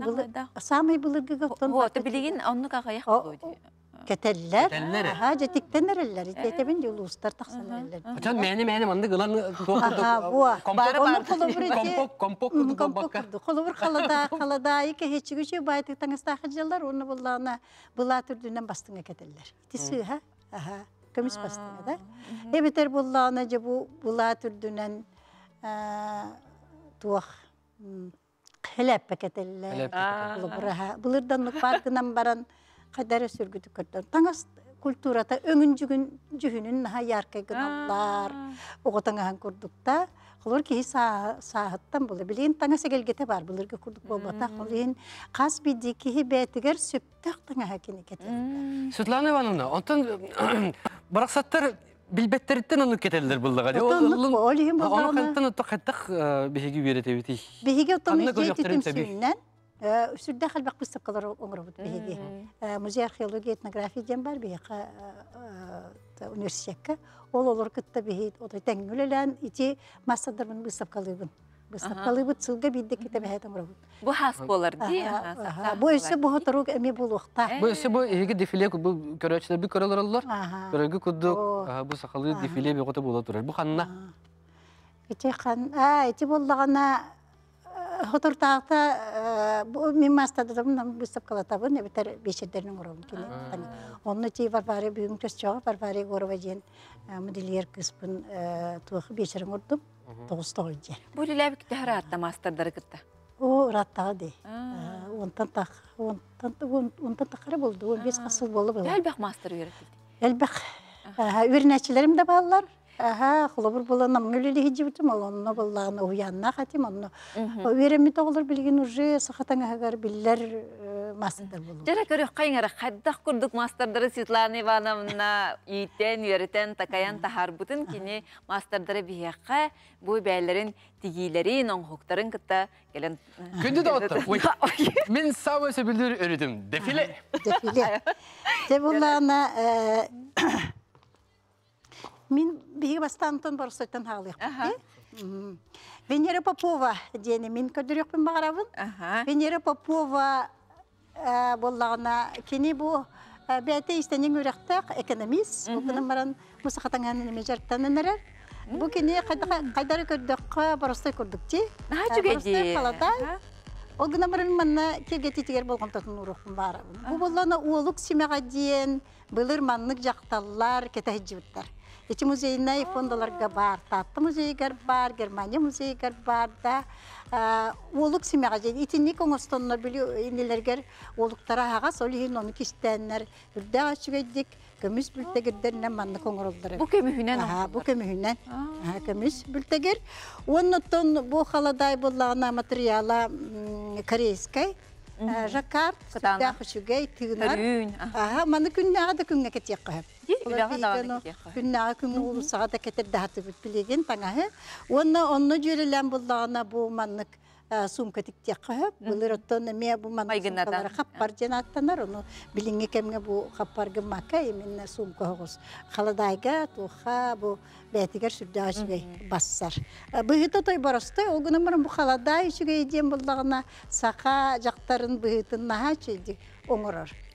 Бұл Самый булыргы гоптон. Вот, билигин онну ағаяқ болду кетеллер аха жетиктенерелер итетебин улуустар таксанерлер очон мени мени манды гылан компок компок компок колубур халада халада ике хечигүчү байтык таңыстакы жылдар уну буллана была түрдүнөн бастыңа кетеллер итиси ха аха көмүс бастыңа да эбитер буллана же бу була түрдүнөн туах хелеп кетеллер булырдан нукпаркынан баран kadere sürgüdü kırdı. Tangas kulturata öngün cügün cühünün naha yarkı gıdallar. O gıdangahan kurduk da. Olur ki sah sahattan bulur. Bilin tanga segelgete бар, bulur ki сүрдә хәлбәк пыстык кылыр оңры бут беге. Музей археология этнография дем бар беге университетке. Ол олар кытта беге ота тәңгүлелән ити массадар мен быстык калыбын. Быстык калыбыт сылга бидде ките беге оңры бут. Бу хас болар ди. Бу өсө бу хоторук эми булукта. Бу өсө бу эге дефиле бу көрөчлөр бу көрөлөрлөр. Көрөлгү кудду бу сакалы дефиле бегота була турар. Бу ханна. Ити хан, а ити боллагана хотуртаахта э, мен мастадырымнан быстап калатабын эбитер бешердернин ором кине онну тей барбари бүгүн көс жоо барбари горова жен э, моделер кыспын э, туоху бешерин урдум тогуз тогуз жер бул илебик дара атта мастадыр мастадыргытта о раттагы де онтан так онтан такара болду он бес касыл болду бул элбак мастер үйрөтүлдү элбак үйрөнөчүлөрүм да балдар Aha, xulubur bulana mülüli hijibtim olonna bollağına uyanna hatim onna. Veremi toğulur bilgin uje sahatanga hagar biller masterdır bulu. Jara körü qayngara haddaq kurduk masterdiri Svetlana Ivanovna yiten yeriten takayan tahar butun kini masterdiri Мин биһиги бастаантын борсойтан хаалык. Венера Попова дени мин көдүрөкпүн багарабын. Венера Попова э, боллагына кини бу э, бәте истенең үрәктәк экономист, буның маран мусахатаңан неме жартаныннар. Бу кини кайдар көрдөккө борсой көрдүк ти. Нәҗүгәди. Э, Ол гына марын манна кергетитигер болгон тотун урухпун барабын. Бу боллана уолук семега диен, былыр маннык жакталлар кетәҗиптер. Эти музейные фондаларга бар, татты музейгер бар, Германия музейгер бар да. Олық семьяға жейді. Итинник оңырстонына білі инелергер олуктара аға сол ең оны кистәннер. Үрді ағашығайдік, көміс бүлтегірдеріне манны коңырылдыры. Бұ көміхінен? Аха, бұ көміхінен. Көміс бүлтегір. Оның бұл қаладай болағына материала корейскай. Э, жакар сүтдә хүчүгей тыгынар аха маны күннәгә дә күнгә да кетер онны Э, сумка тикте кыһып былыр оттон эме бу манкалары хаппар жанаттанар ону билиңе кемге бу хаппар гымакка именно сумка хогус халадайга туха бу бетигер сүрдашыбей бассар э, быһыта той барысты ол күнү бұл бу халадай үчүгө идем сақа жақтарын жактарын быһытын нахачы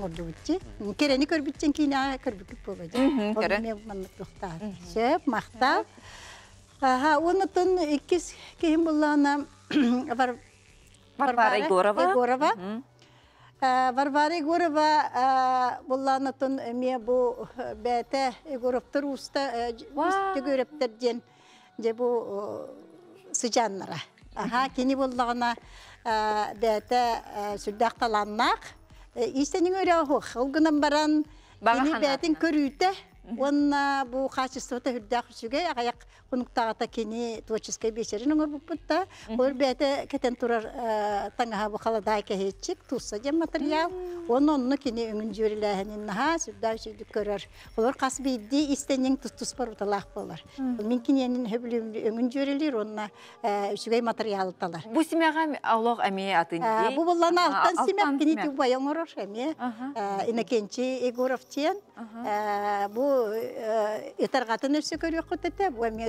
олды бітчі. Керені кейін кейіне көрбікіп болады. Оны мен мұнлықтар. Шеп, мақта. Оны тұн екіз кейін болғана Варвара Егорова. Егорова. Варвара Егорова болғана тұн мен бұл бәті Егоровтар ұста жүгірептірден де бұл сыжаннара. Аха, кені болғана бәті сүрдақталаннақ. Э, истенин өрөгө холгунан баран бини бэтин көрүүтэ онна бу качеството хүрдэ хүчүгэ унуктагата э, кини творческой вечерин оңор буппутта ол бәте кетен турар таңаха бу халадай кехечик тусса же материал он онну кини өңін жөрилэхинин наха сүрдау сүрдүк көрөр олар кас бийди истенин тустус баруталаах болар мен киненин хөбүлүм үңүн жөрилир онна э, үчүгэй материал талар бу семьяга алог эми атынди э, бу буллана алтан семья кини тубай оңорор эми инекенчи егоров тен бу этаргатын өсө көрөк кутете бу эми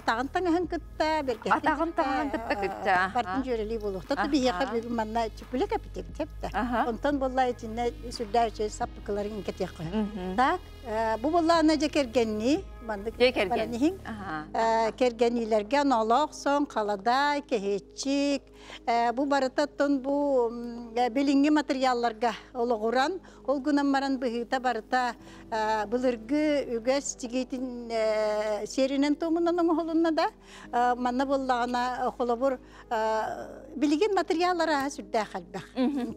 атағын таңаһын кытта берге атағын таңаһын күтті күтті. бартын жөрели болухта то биеха бүгүн манна түпілі капитек тепті. Онтан болла итинне сүрдәче саппыкаларын кетек так э, бу болла ана жекергенни бандык келген келгенилерге ә, налоқсон қалада кехечик ә, бу барытаттан бу ә, билинги материалларга олоғуран ол гунаммаран быһыыта барыта былыргы үгэс тигейтин серинен тумунан оңоһолунна да манна боллагана холобур билигин материаллара сүрдэ халбах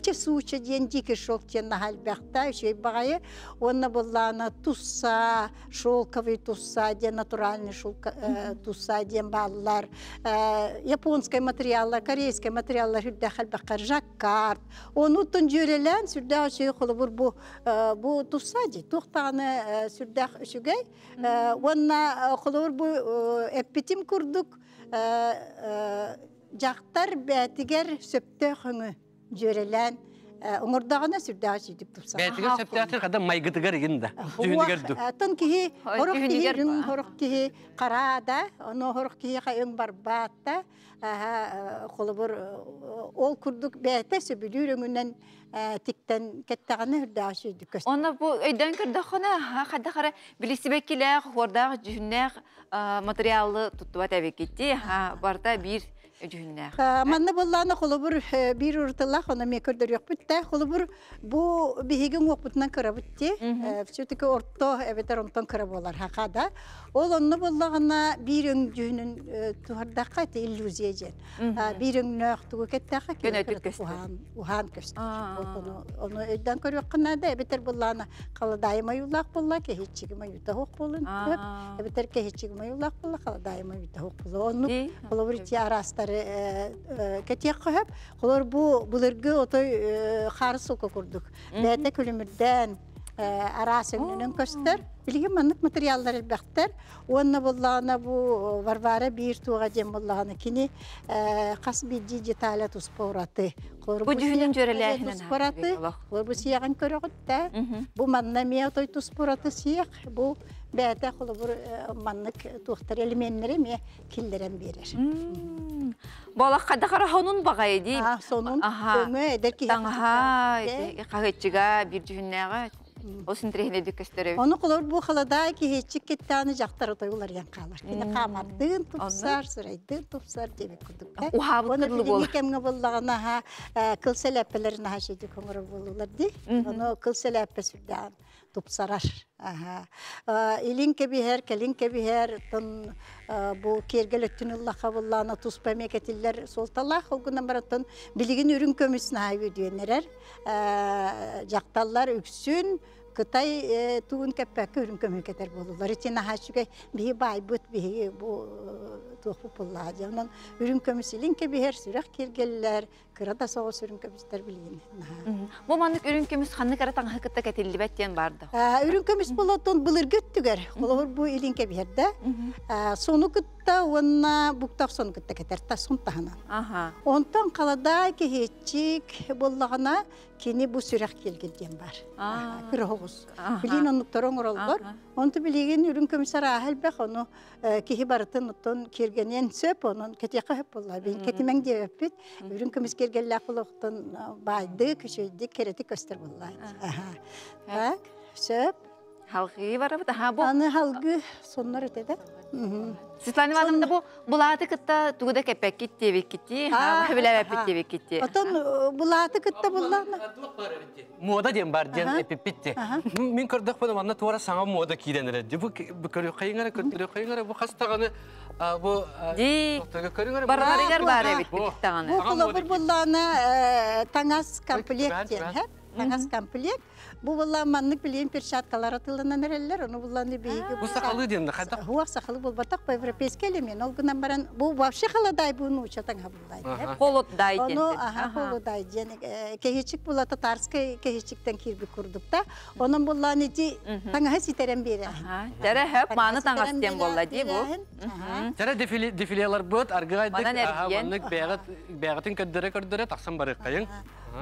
че сууча диен дики шок тен халбахта үшөй багайы онна боллагана тусса шелковый тус туссадия натуральный шулка э, туссадия баллар э, японский материал корейский материал хүрдэ халбакар жаккард ону тун жүрелен сүрдэ ошой холобур бу э, бу туссади тухтаны сүрдэ үшүгэй онна холобур бу эппитим курдук жактар бәтигер сөпті хөңү жүрелен оңордағана э, сүрдәгәч итеп тупса. Бәтигә сәптәтер кадам майгытыгар гинда. Түйнегәр ду. Э, Тын кихи, хорык кихи, рин хорык кихи, карада, оно хорык кихи ха өң бар баатта, аха колыбыр э, ол курдук бәтә сөбүлүр өңүнөн тиктен кеттәгәне сүрдәгәч итеп көс. Оны бу өйдән кирде хана, ха хадда хара билисибек килә, хордагы жүннәк материалы туттыба тәбе китти, ха барда бир үдүһүннэ. Манна булланы холубур бир уртылла хона мекердер yok бүтте. Холубур бу бигин окутнан кыра бүтте. Все-таки орто эбетер онтон кыра болар хакада. Ол онны бир иллюзия жен. Бир арастары кетиэк көһөп холор бу булыргы отой харыс око курдук бээте күлүмүрден араас өңнүнөн көстөр билген маннык материалдар элбектер уонна буллагана бу варвара биир тууга дем буллагана кини кас бидди деталя туспораты бу дүйүнүн жөрелээхинспораты бу сияган көрөгөт да бу манна мия отой туспораты сияқ. бу бәті құлы бұр э, маннық э, тұқтар әлменлері ме келдерін берер. қада қара баға еді? А, сонун. Көмі бір жүхіннәға. Осын трехне дүкестере. Оны кулар бу халада кихечик кеттаны жактары тойлар ян Оны тупсарар. Илин кебиһэр, келинке кебиһэр, тон бу кергелеттүн ыллаха буллана тус пәмекетиллер солталлах огынан бараттан билигин үрүн көмүсүн айбы дүйенерер. Жакталлар үксүн, Кытай э, туын кәппәккә үрүн көмөкәтер болулар. Итен ахачуга бии байбыт бии э, бу э, тоху пулла жаннан үрүн көмүсилин ке бихер сүрәк киргелләр, кыра да сагы сүрүн көмүстер билин. Бу маннык үрүн көмүс ханны кара таң бәттен барды. Ә үрүн көмүс болотон былыр гөттүгәр. Олар бұл илин ке биһердә. Соны кыт та уонна буктак кытта кетер та сун тахана. Ага. Онтон қалада кехечик боллагана кини бу келген дем бар. Кырогус. Билин онны торон оролбор. Онты билеген үрүн комиссар ахал бах ону э, кехи барытын оттон келгенен сөп онун кете кахып болла. Бин кетимең деп бит. Үрүн комисс келгелле акылыктан э, байды күчөйдү керети көстер болла. Ага. Так, сөп. Халгы барабыт. Аны халгы соннор этеде. Светлана Ивановна, бу булаты кытта тугуда кепек китти век бұл хавиле век век китти. Атон э, булаты кытта буллана. Мода дейін бар дейін ден эпипитти. Мен көрдік бұл манна туара саңа мода кейден әрі. Бұл көрі қайыңара, көрі қайыңара, бұл хастағаны, бу... Бұл барғарығар бар бұл біттағаны. Бу нагас комплект бу булла манны билен перчаткалары тылынан эреллер аны булланы бейге бу сакалы ден хайда хуак европейский лемен ол баран бу вообще халадай буну э, була татарский та бере маны бу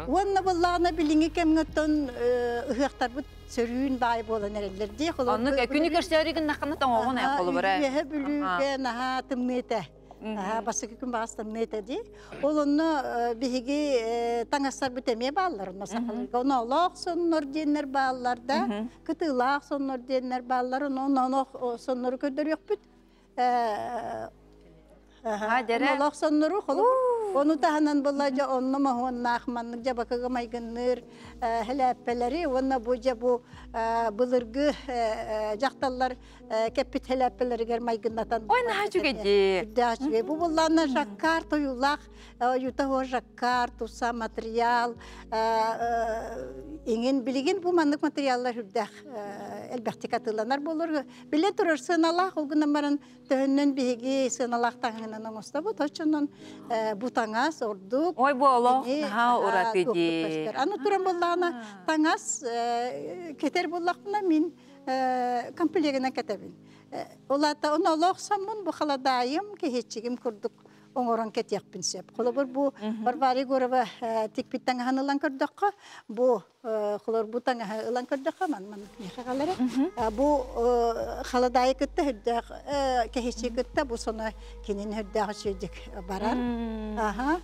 Уонна боллаана билиңи кемгөттөн э, ыхыактар бут сөрүүн бай болан эрелерди холо. Анны күнү кештәригин нахана таңогон ай холо бара. Эһе бүлүгө наха тымнете. Аха басык күн бастым нете ди. Олонно э, биһиги э, таңастар битеме баллар масакын. Гона лох соннор денер балларда, кытылах соннор денер балларын оннан ох соннор көдөрөк бит. Лоқсон нұру қолу. Оны тағынан бұла жа, оны мағуын нақманның жа бақығы майғынныр әлі әппәләрі, оны бұл жа бұл кеппит хелеппелер эгер майгыннатан ойна хажугеди дажве бу булланна жаккар туюлах ютаго жаккар туса материал эңен билигин бу маннык материаллар хүрдах элбехтик атыланар болор биле турар сыналах улгунамарын төннөн биги сыналах таңынан оңоста бу точонон бу таңас ой боло ха уратыди аны туран таңас э, кетер мин компилегіне кетебін. Олата оны олоқсамын бұқала дайым кехетчігім күрдік оңорон кетияк пинсеп. Холобур бу барбари горова тикпиттен ханылан көрдөккө бу холор бу таң ханылан көрдөккө ман ман кихагалары. Бу халадай кетте хөддөк кехичи бу сона кинин хөддөк сөйдик барар. Аха.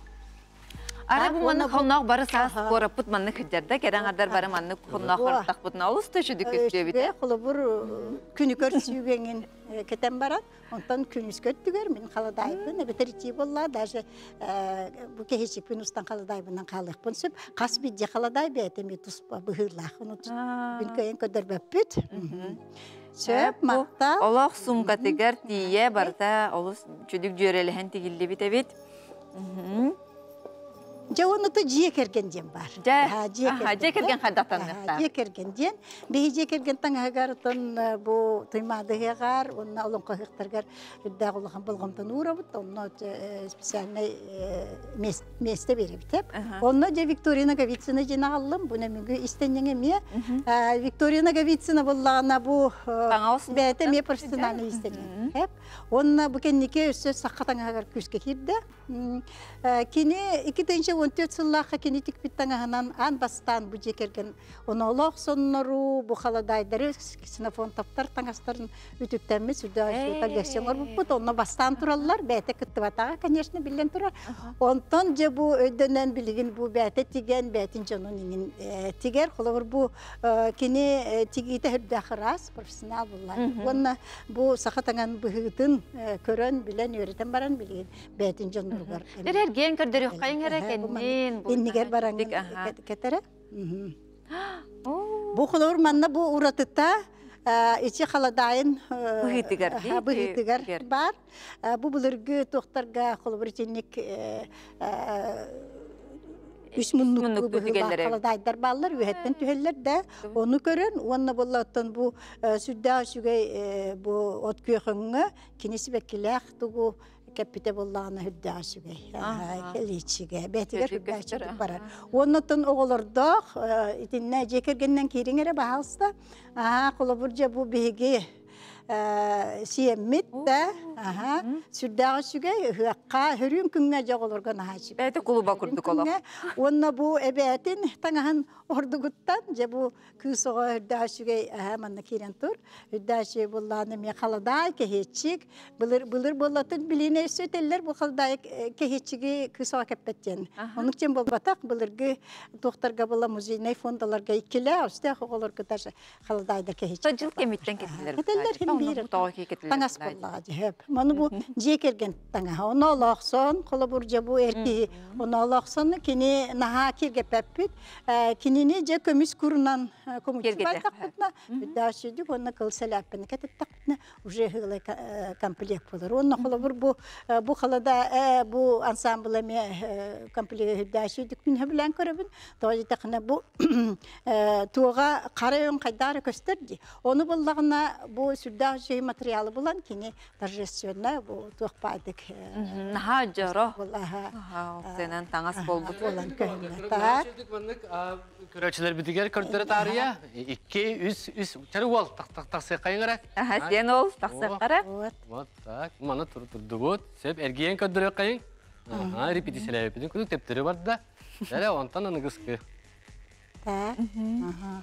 Ара бу манны хоннах бары сас корап пут манны хидерде керен адар бары манны хоннах хортак путна ауыз төшү дик үстө бит. Э? Хулы күні күнү көрсүгенген э, кетем барат. Онтан күнүс көттүгөр мен халадайбын, бетерти болла, даже э, бу кечик күн устан қалық калыкпын сүп. Кас бит же халадай бе этеми тус быгырлах. Күн Сөп мақта. Олақ сумка тегер тие барта олыс жүдік жөрелі һән тигилли бит ұты жие кергенден бар. Жие керген қадатанықтан. Жие кергенден. Бей жие керген таңағарытын бұл тұймадығығар, онына ұлын қоқықтырғар үрдәғ ұлған болғымтын ұрабыт, онына специальный месте беребітіп. Онына же Викторина Гавицина алым, бұны мүгі істеннеңе ме. Викторина Гавицина болағына бұл бәйті ме персональный істенен. Онына бүкеннеке үсі саққа таңағар күшке Э, кини икитинчи он төрт кини ан бастан бу жекерген онолох соннору бу халадайдары синофон таптар таңастарын үтүктәмми сүрдүтагдексиңор э, буппут э, онно бастан тураллар бээте конечно билен турар онтон же бу өйдөнөн билигин бу бээте тиген бээтин жонун иңин тигер бу кини тигите профессионал буллар онна бу сахатаңан көрөн билен баран тугар. Дерер ген көрдөр юк кайын эрек эннин. Эннигер баран кетере. Бу хлор манна бу уратытта ичи халадайын быгытыгар бар. Бу булыргы тохтарга холбур чинник үс мүннүк бүгүлләр калдайдар баллар үһәттен де оны көрін. уанна боллаттан бу сүддә сүгәй бу от көһөнгө кинеси бәккиләх капите боллаана хүддәсүге эличиге бетиге бара барар оннотон оголордох итинне жекергеннен кириңере А аа бу Э, сиэммитта аха сүрдаагысүгэ ыакка хөрүн күңө жоголоргон аачы бээте кулуба курдук оло онно бу эбээтин таҥаһын ордугуттан же бу кыысого үрдаагысүгэ манна киирен тур үрдаагысү буллааны ме халадаай кехечик былыр боллатын билине сөтеллер бу халадаай э, кехечиги кеппеттен былыргы була фондаларга халадайда бир тоги кетилди. Таңас болла жеп. Маны бу же келген таңа. Оны лохсон, қолы бур же бу эрки. Оны лохсон кини наха кирге пеппит. Ә, кинини же э, көмүс курнан көмүс байтак кутна. Даши дик оны кылсалаппын кететтакна. Уже хылы э, комплект болор. Оны қолы бур бу э, бу халада бу ансамбл эме комплект даши дик мен билен көрөбүн. Тоже тахна бу туга карайон кайдары көстөрди. Оны боллагына бу да материалы булан кини торжественная бу тухпадык. Наха э, жаро. Валлаха. Э, Сенен таңас болбут. Болан көйне. Та. Көрөчөлөр битигер көрдөр тарыя 2 3 3 чары бол так так так се кайгара. сен ол так се Вот. Вот так. Мана тур турдугут. Сеп эрген көрдөр кайын. репетиция репетициялар репетициялар тептери бар да. Дәле онтан аны кыскы. Та. Ага.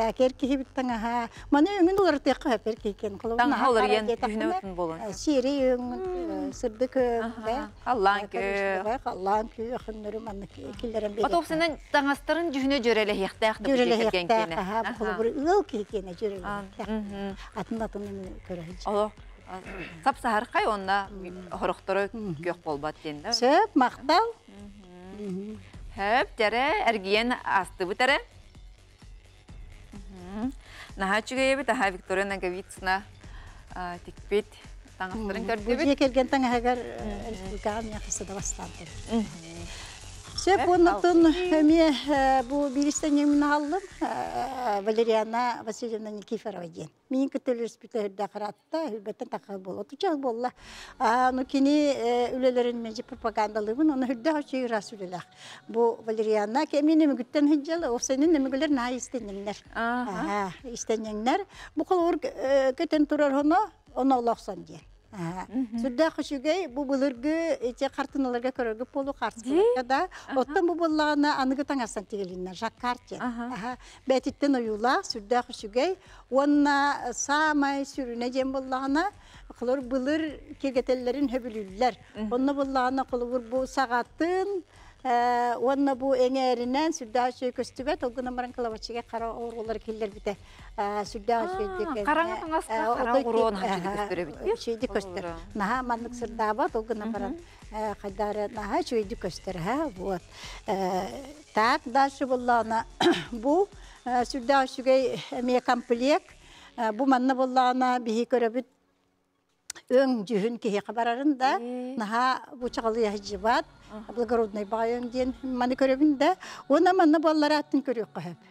Тәкер кихи биттен аха. Маны олар тек кейкен болын. қай онда көк болбат Сөп, мақтал. Хөп, тәрі, асты бұтәрі. Наха чүгейбі таха Виктория Наговицна тикпит таңастырын көрдебіт. Бұл келген таңағығар үлкам яқысы да бастанды. Сеп онытын әме бұ берістен емін алым Валериана Васильевна Никифорова ден. Мен күтілі респекті үрді қаратта, үрбеттен тақы бол. Оту болла. Ну кені үлелерін мен же пропагандалығын, оны үрді хаушы үйрас үлелақ. Бұ Валериана кәмен емі күттен хүнжалы, офсайнын емігілер на истенеңнер. Истенеңнер. Бұл қол өр көтен тұрар оны, оны олақсан ден. Ә, сүрдә хүшүгәй Бұ булыргы эте картиналарга көрөргө полу карсыга да оттан бу буллагына аныгы таңарсан тигелиннәр Жаккарте. Аха. Бәтиттен оюла сүрдә хүшүгәй онна самай сүріне җем буллагына кылыр булыр кегетелерін хөбүлүләр. Онна буллагына кылыр бу сагатын Э, онна бу эңеринен сүрдөгү сөйкөстүбө толгуна маранкалабачыга кара оорулар келдер бите э. э, сүрдөгү сөйдекен караңатын астына кара оорун сөйдөбүт сөйдү көстөр наха маннык сырдаба толгуна баран кайдары наха сөйдү көстөр ха вот так дальше буллана бу сүрдөгү сүгей эме комплект бу манна буллана бихи көрөбүт өң жүһүн кихи кабарарын да наха бу чагылы жыбат благородный баян ден маны көрөбүн да оны маны баллар атын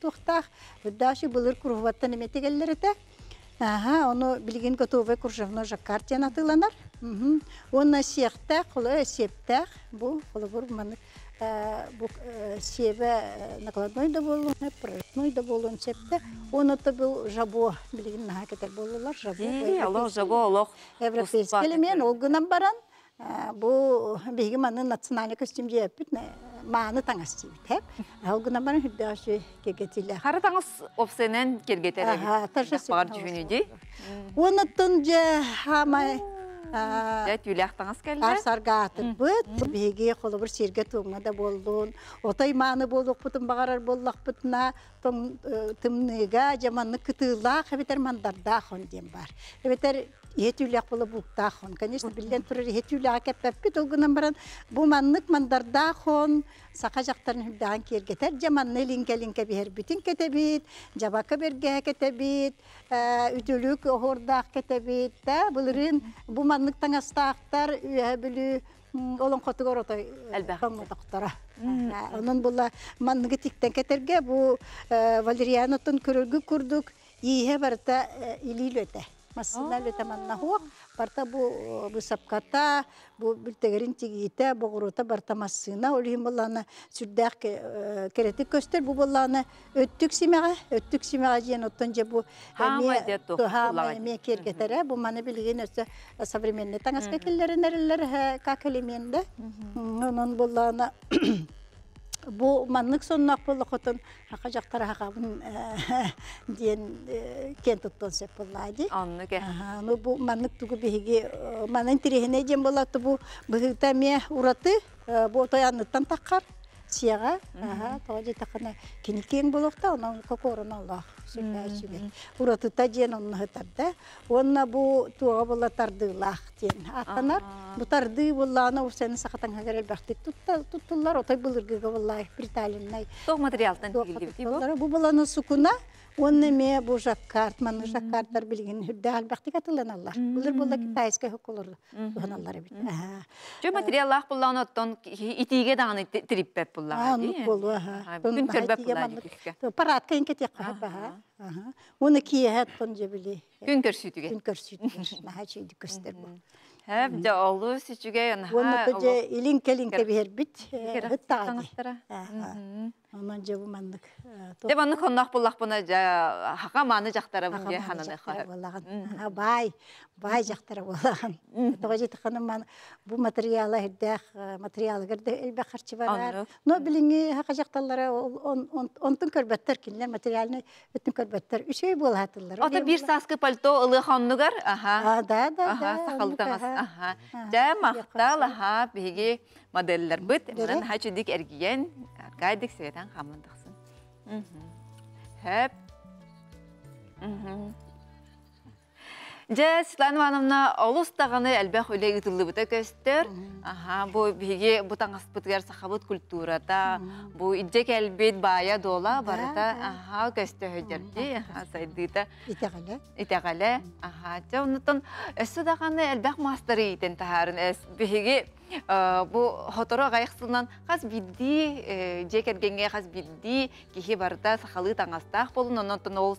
тухтах дашы былыр курватта немети келлерете Ага, оны билген готовый кружевной жаккар тен Он на сиякта, кулы септак, бу кулы бурманы бу себе накладной да болун, прыжной да он септе. Он это был жабо, билген наха кетер болулар, жабо. Е, алох, жабо, алох. Европейский элемент, ол гынан баран. Бу биги маны национальный костюм жеп, мааны таңастибит Ал гынаман хүддәше кегетиле. Хара таңас опсенен кергетере. Ага, ташасы. Бар жүнеди. Онытын же хамай Дәт үлі ақтаңыз кәлді? Арсарға атып бұд, беге қолы бір серге туңа да болдың. Отай маны болуқ бұтын бағарар болақ бұтына, Тұмныға э, жаманны күтілақ, мандарда дем бар. Әбетер Етүлек бұл бұлтақ хон. Конечно, білден тұрыр етүлек әкәппәппі толғынан баран. Бұл маннық мандарда хон. Сақа жақтарын хүлдәған кергетер. Жаманны линке-линке бігер бүтін кетебіт. Жабақы берге кетебіт. Э, Үтілік оғырдақ кетебіт. Бұл үрін бұл маннық таңастақтар үйе білі олон котугор отой э, тоңотоктора э, онон була манныгы тиктен кетерге бу валерианотон көрөлгү курдук ийе барыта илийлөте массылла летаманнахуак барта бу э, бысапката бу билтегерин тигите бугурута барта массына улим булланы сүрдәк э, керетик көстер бу булланы өттүк симага өттүк симага жен оттон же бу ме кергетере бу маны билген өсө э, современный таңаска келлеринерлер какелеменде онон булланы бұл маннык соннак болла хотон хака бұл хака бун диен кен туттон сеп боллади анныке ну бу маннык бұл биги ураты бу тияга аха тоже такана киникен болохта онан кокорон аллах сүрбәчүбе уратыта жен оннахытарда онна бу туга бола тардыылах тен атанар бу тарды буллаана усени сахатан хагарел бахты тутта туттуллар отой былыргыга буллай бриталиннай ток материалтан бу ана сукуна Онны ме бу жаккарт, маны жаккарттар билген хүддәл бахты катыланалар. Булар булда китайска хукулар. Буналар бит. Жо материаллах буллан оттон итиге дагын триппеп буллар. Аны булу. Күн көрбеп буллар. Парат кин кете кабаха. Оны киехет тон жебили. Күн көрсүтүгө. Күн көрсүтүгө. Махачыйды көстер бұл Хәп дә алу сүчүгә илин келин кебер бит. Хәтта. Онан жабы мандык. Э, Деп маны Бай, бай жақтары булаган. Тоға материалы э, материалы гырды элбе харчы барар. Но билинги материалны бир пальто ылы ханнугар. Аха. Да, да, да моделлер бит. Мен хочу дик эргиен, аркадик светан хамындықсын. Хэп. Жа, Светлана Ивановна, олыс тағаны әлбәқ өлі үтілді бұта көстер. Аха, бұ біге сақабыт культурата, бұ иддек әлбет бая дола барата, аха, көсті хөдерді, аха, сайдыта. Итәғалі? Итәғалі, аха, жа, ұнытын, өсі тағаны әлбәқ мастары итін тағарын, біге э, бұ хотору ғайықсынан қаз бидді, э, жекергенге қаз бидді, кехе барыта сақалы таңастақ болын, онытын олыс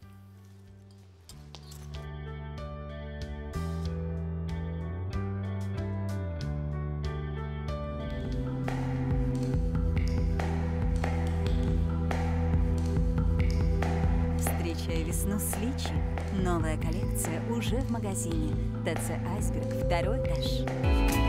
уже в магазине. ТЦ «Айсберг», второй этаж.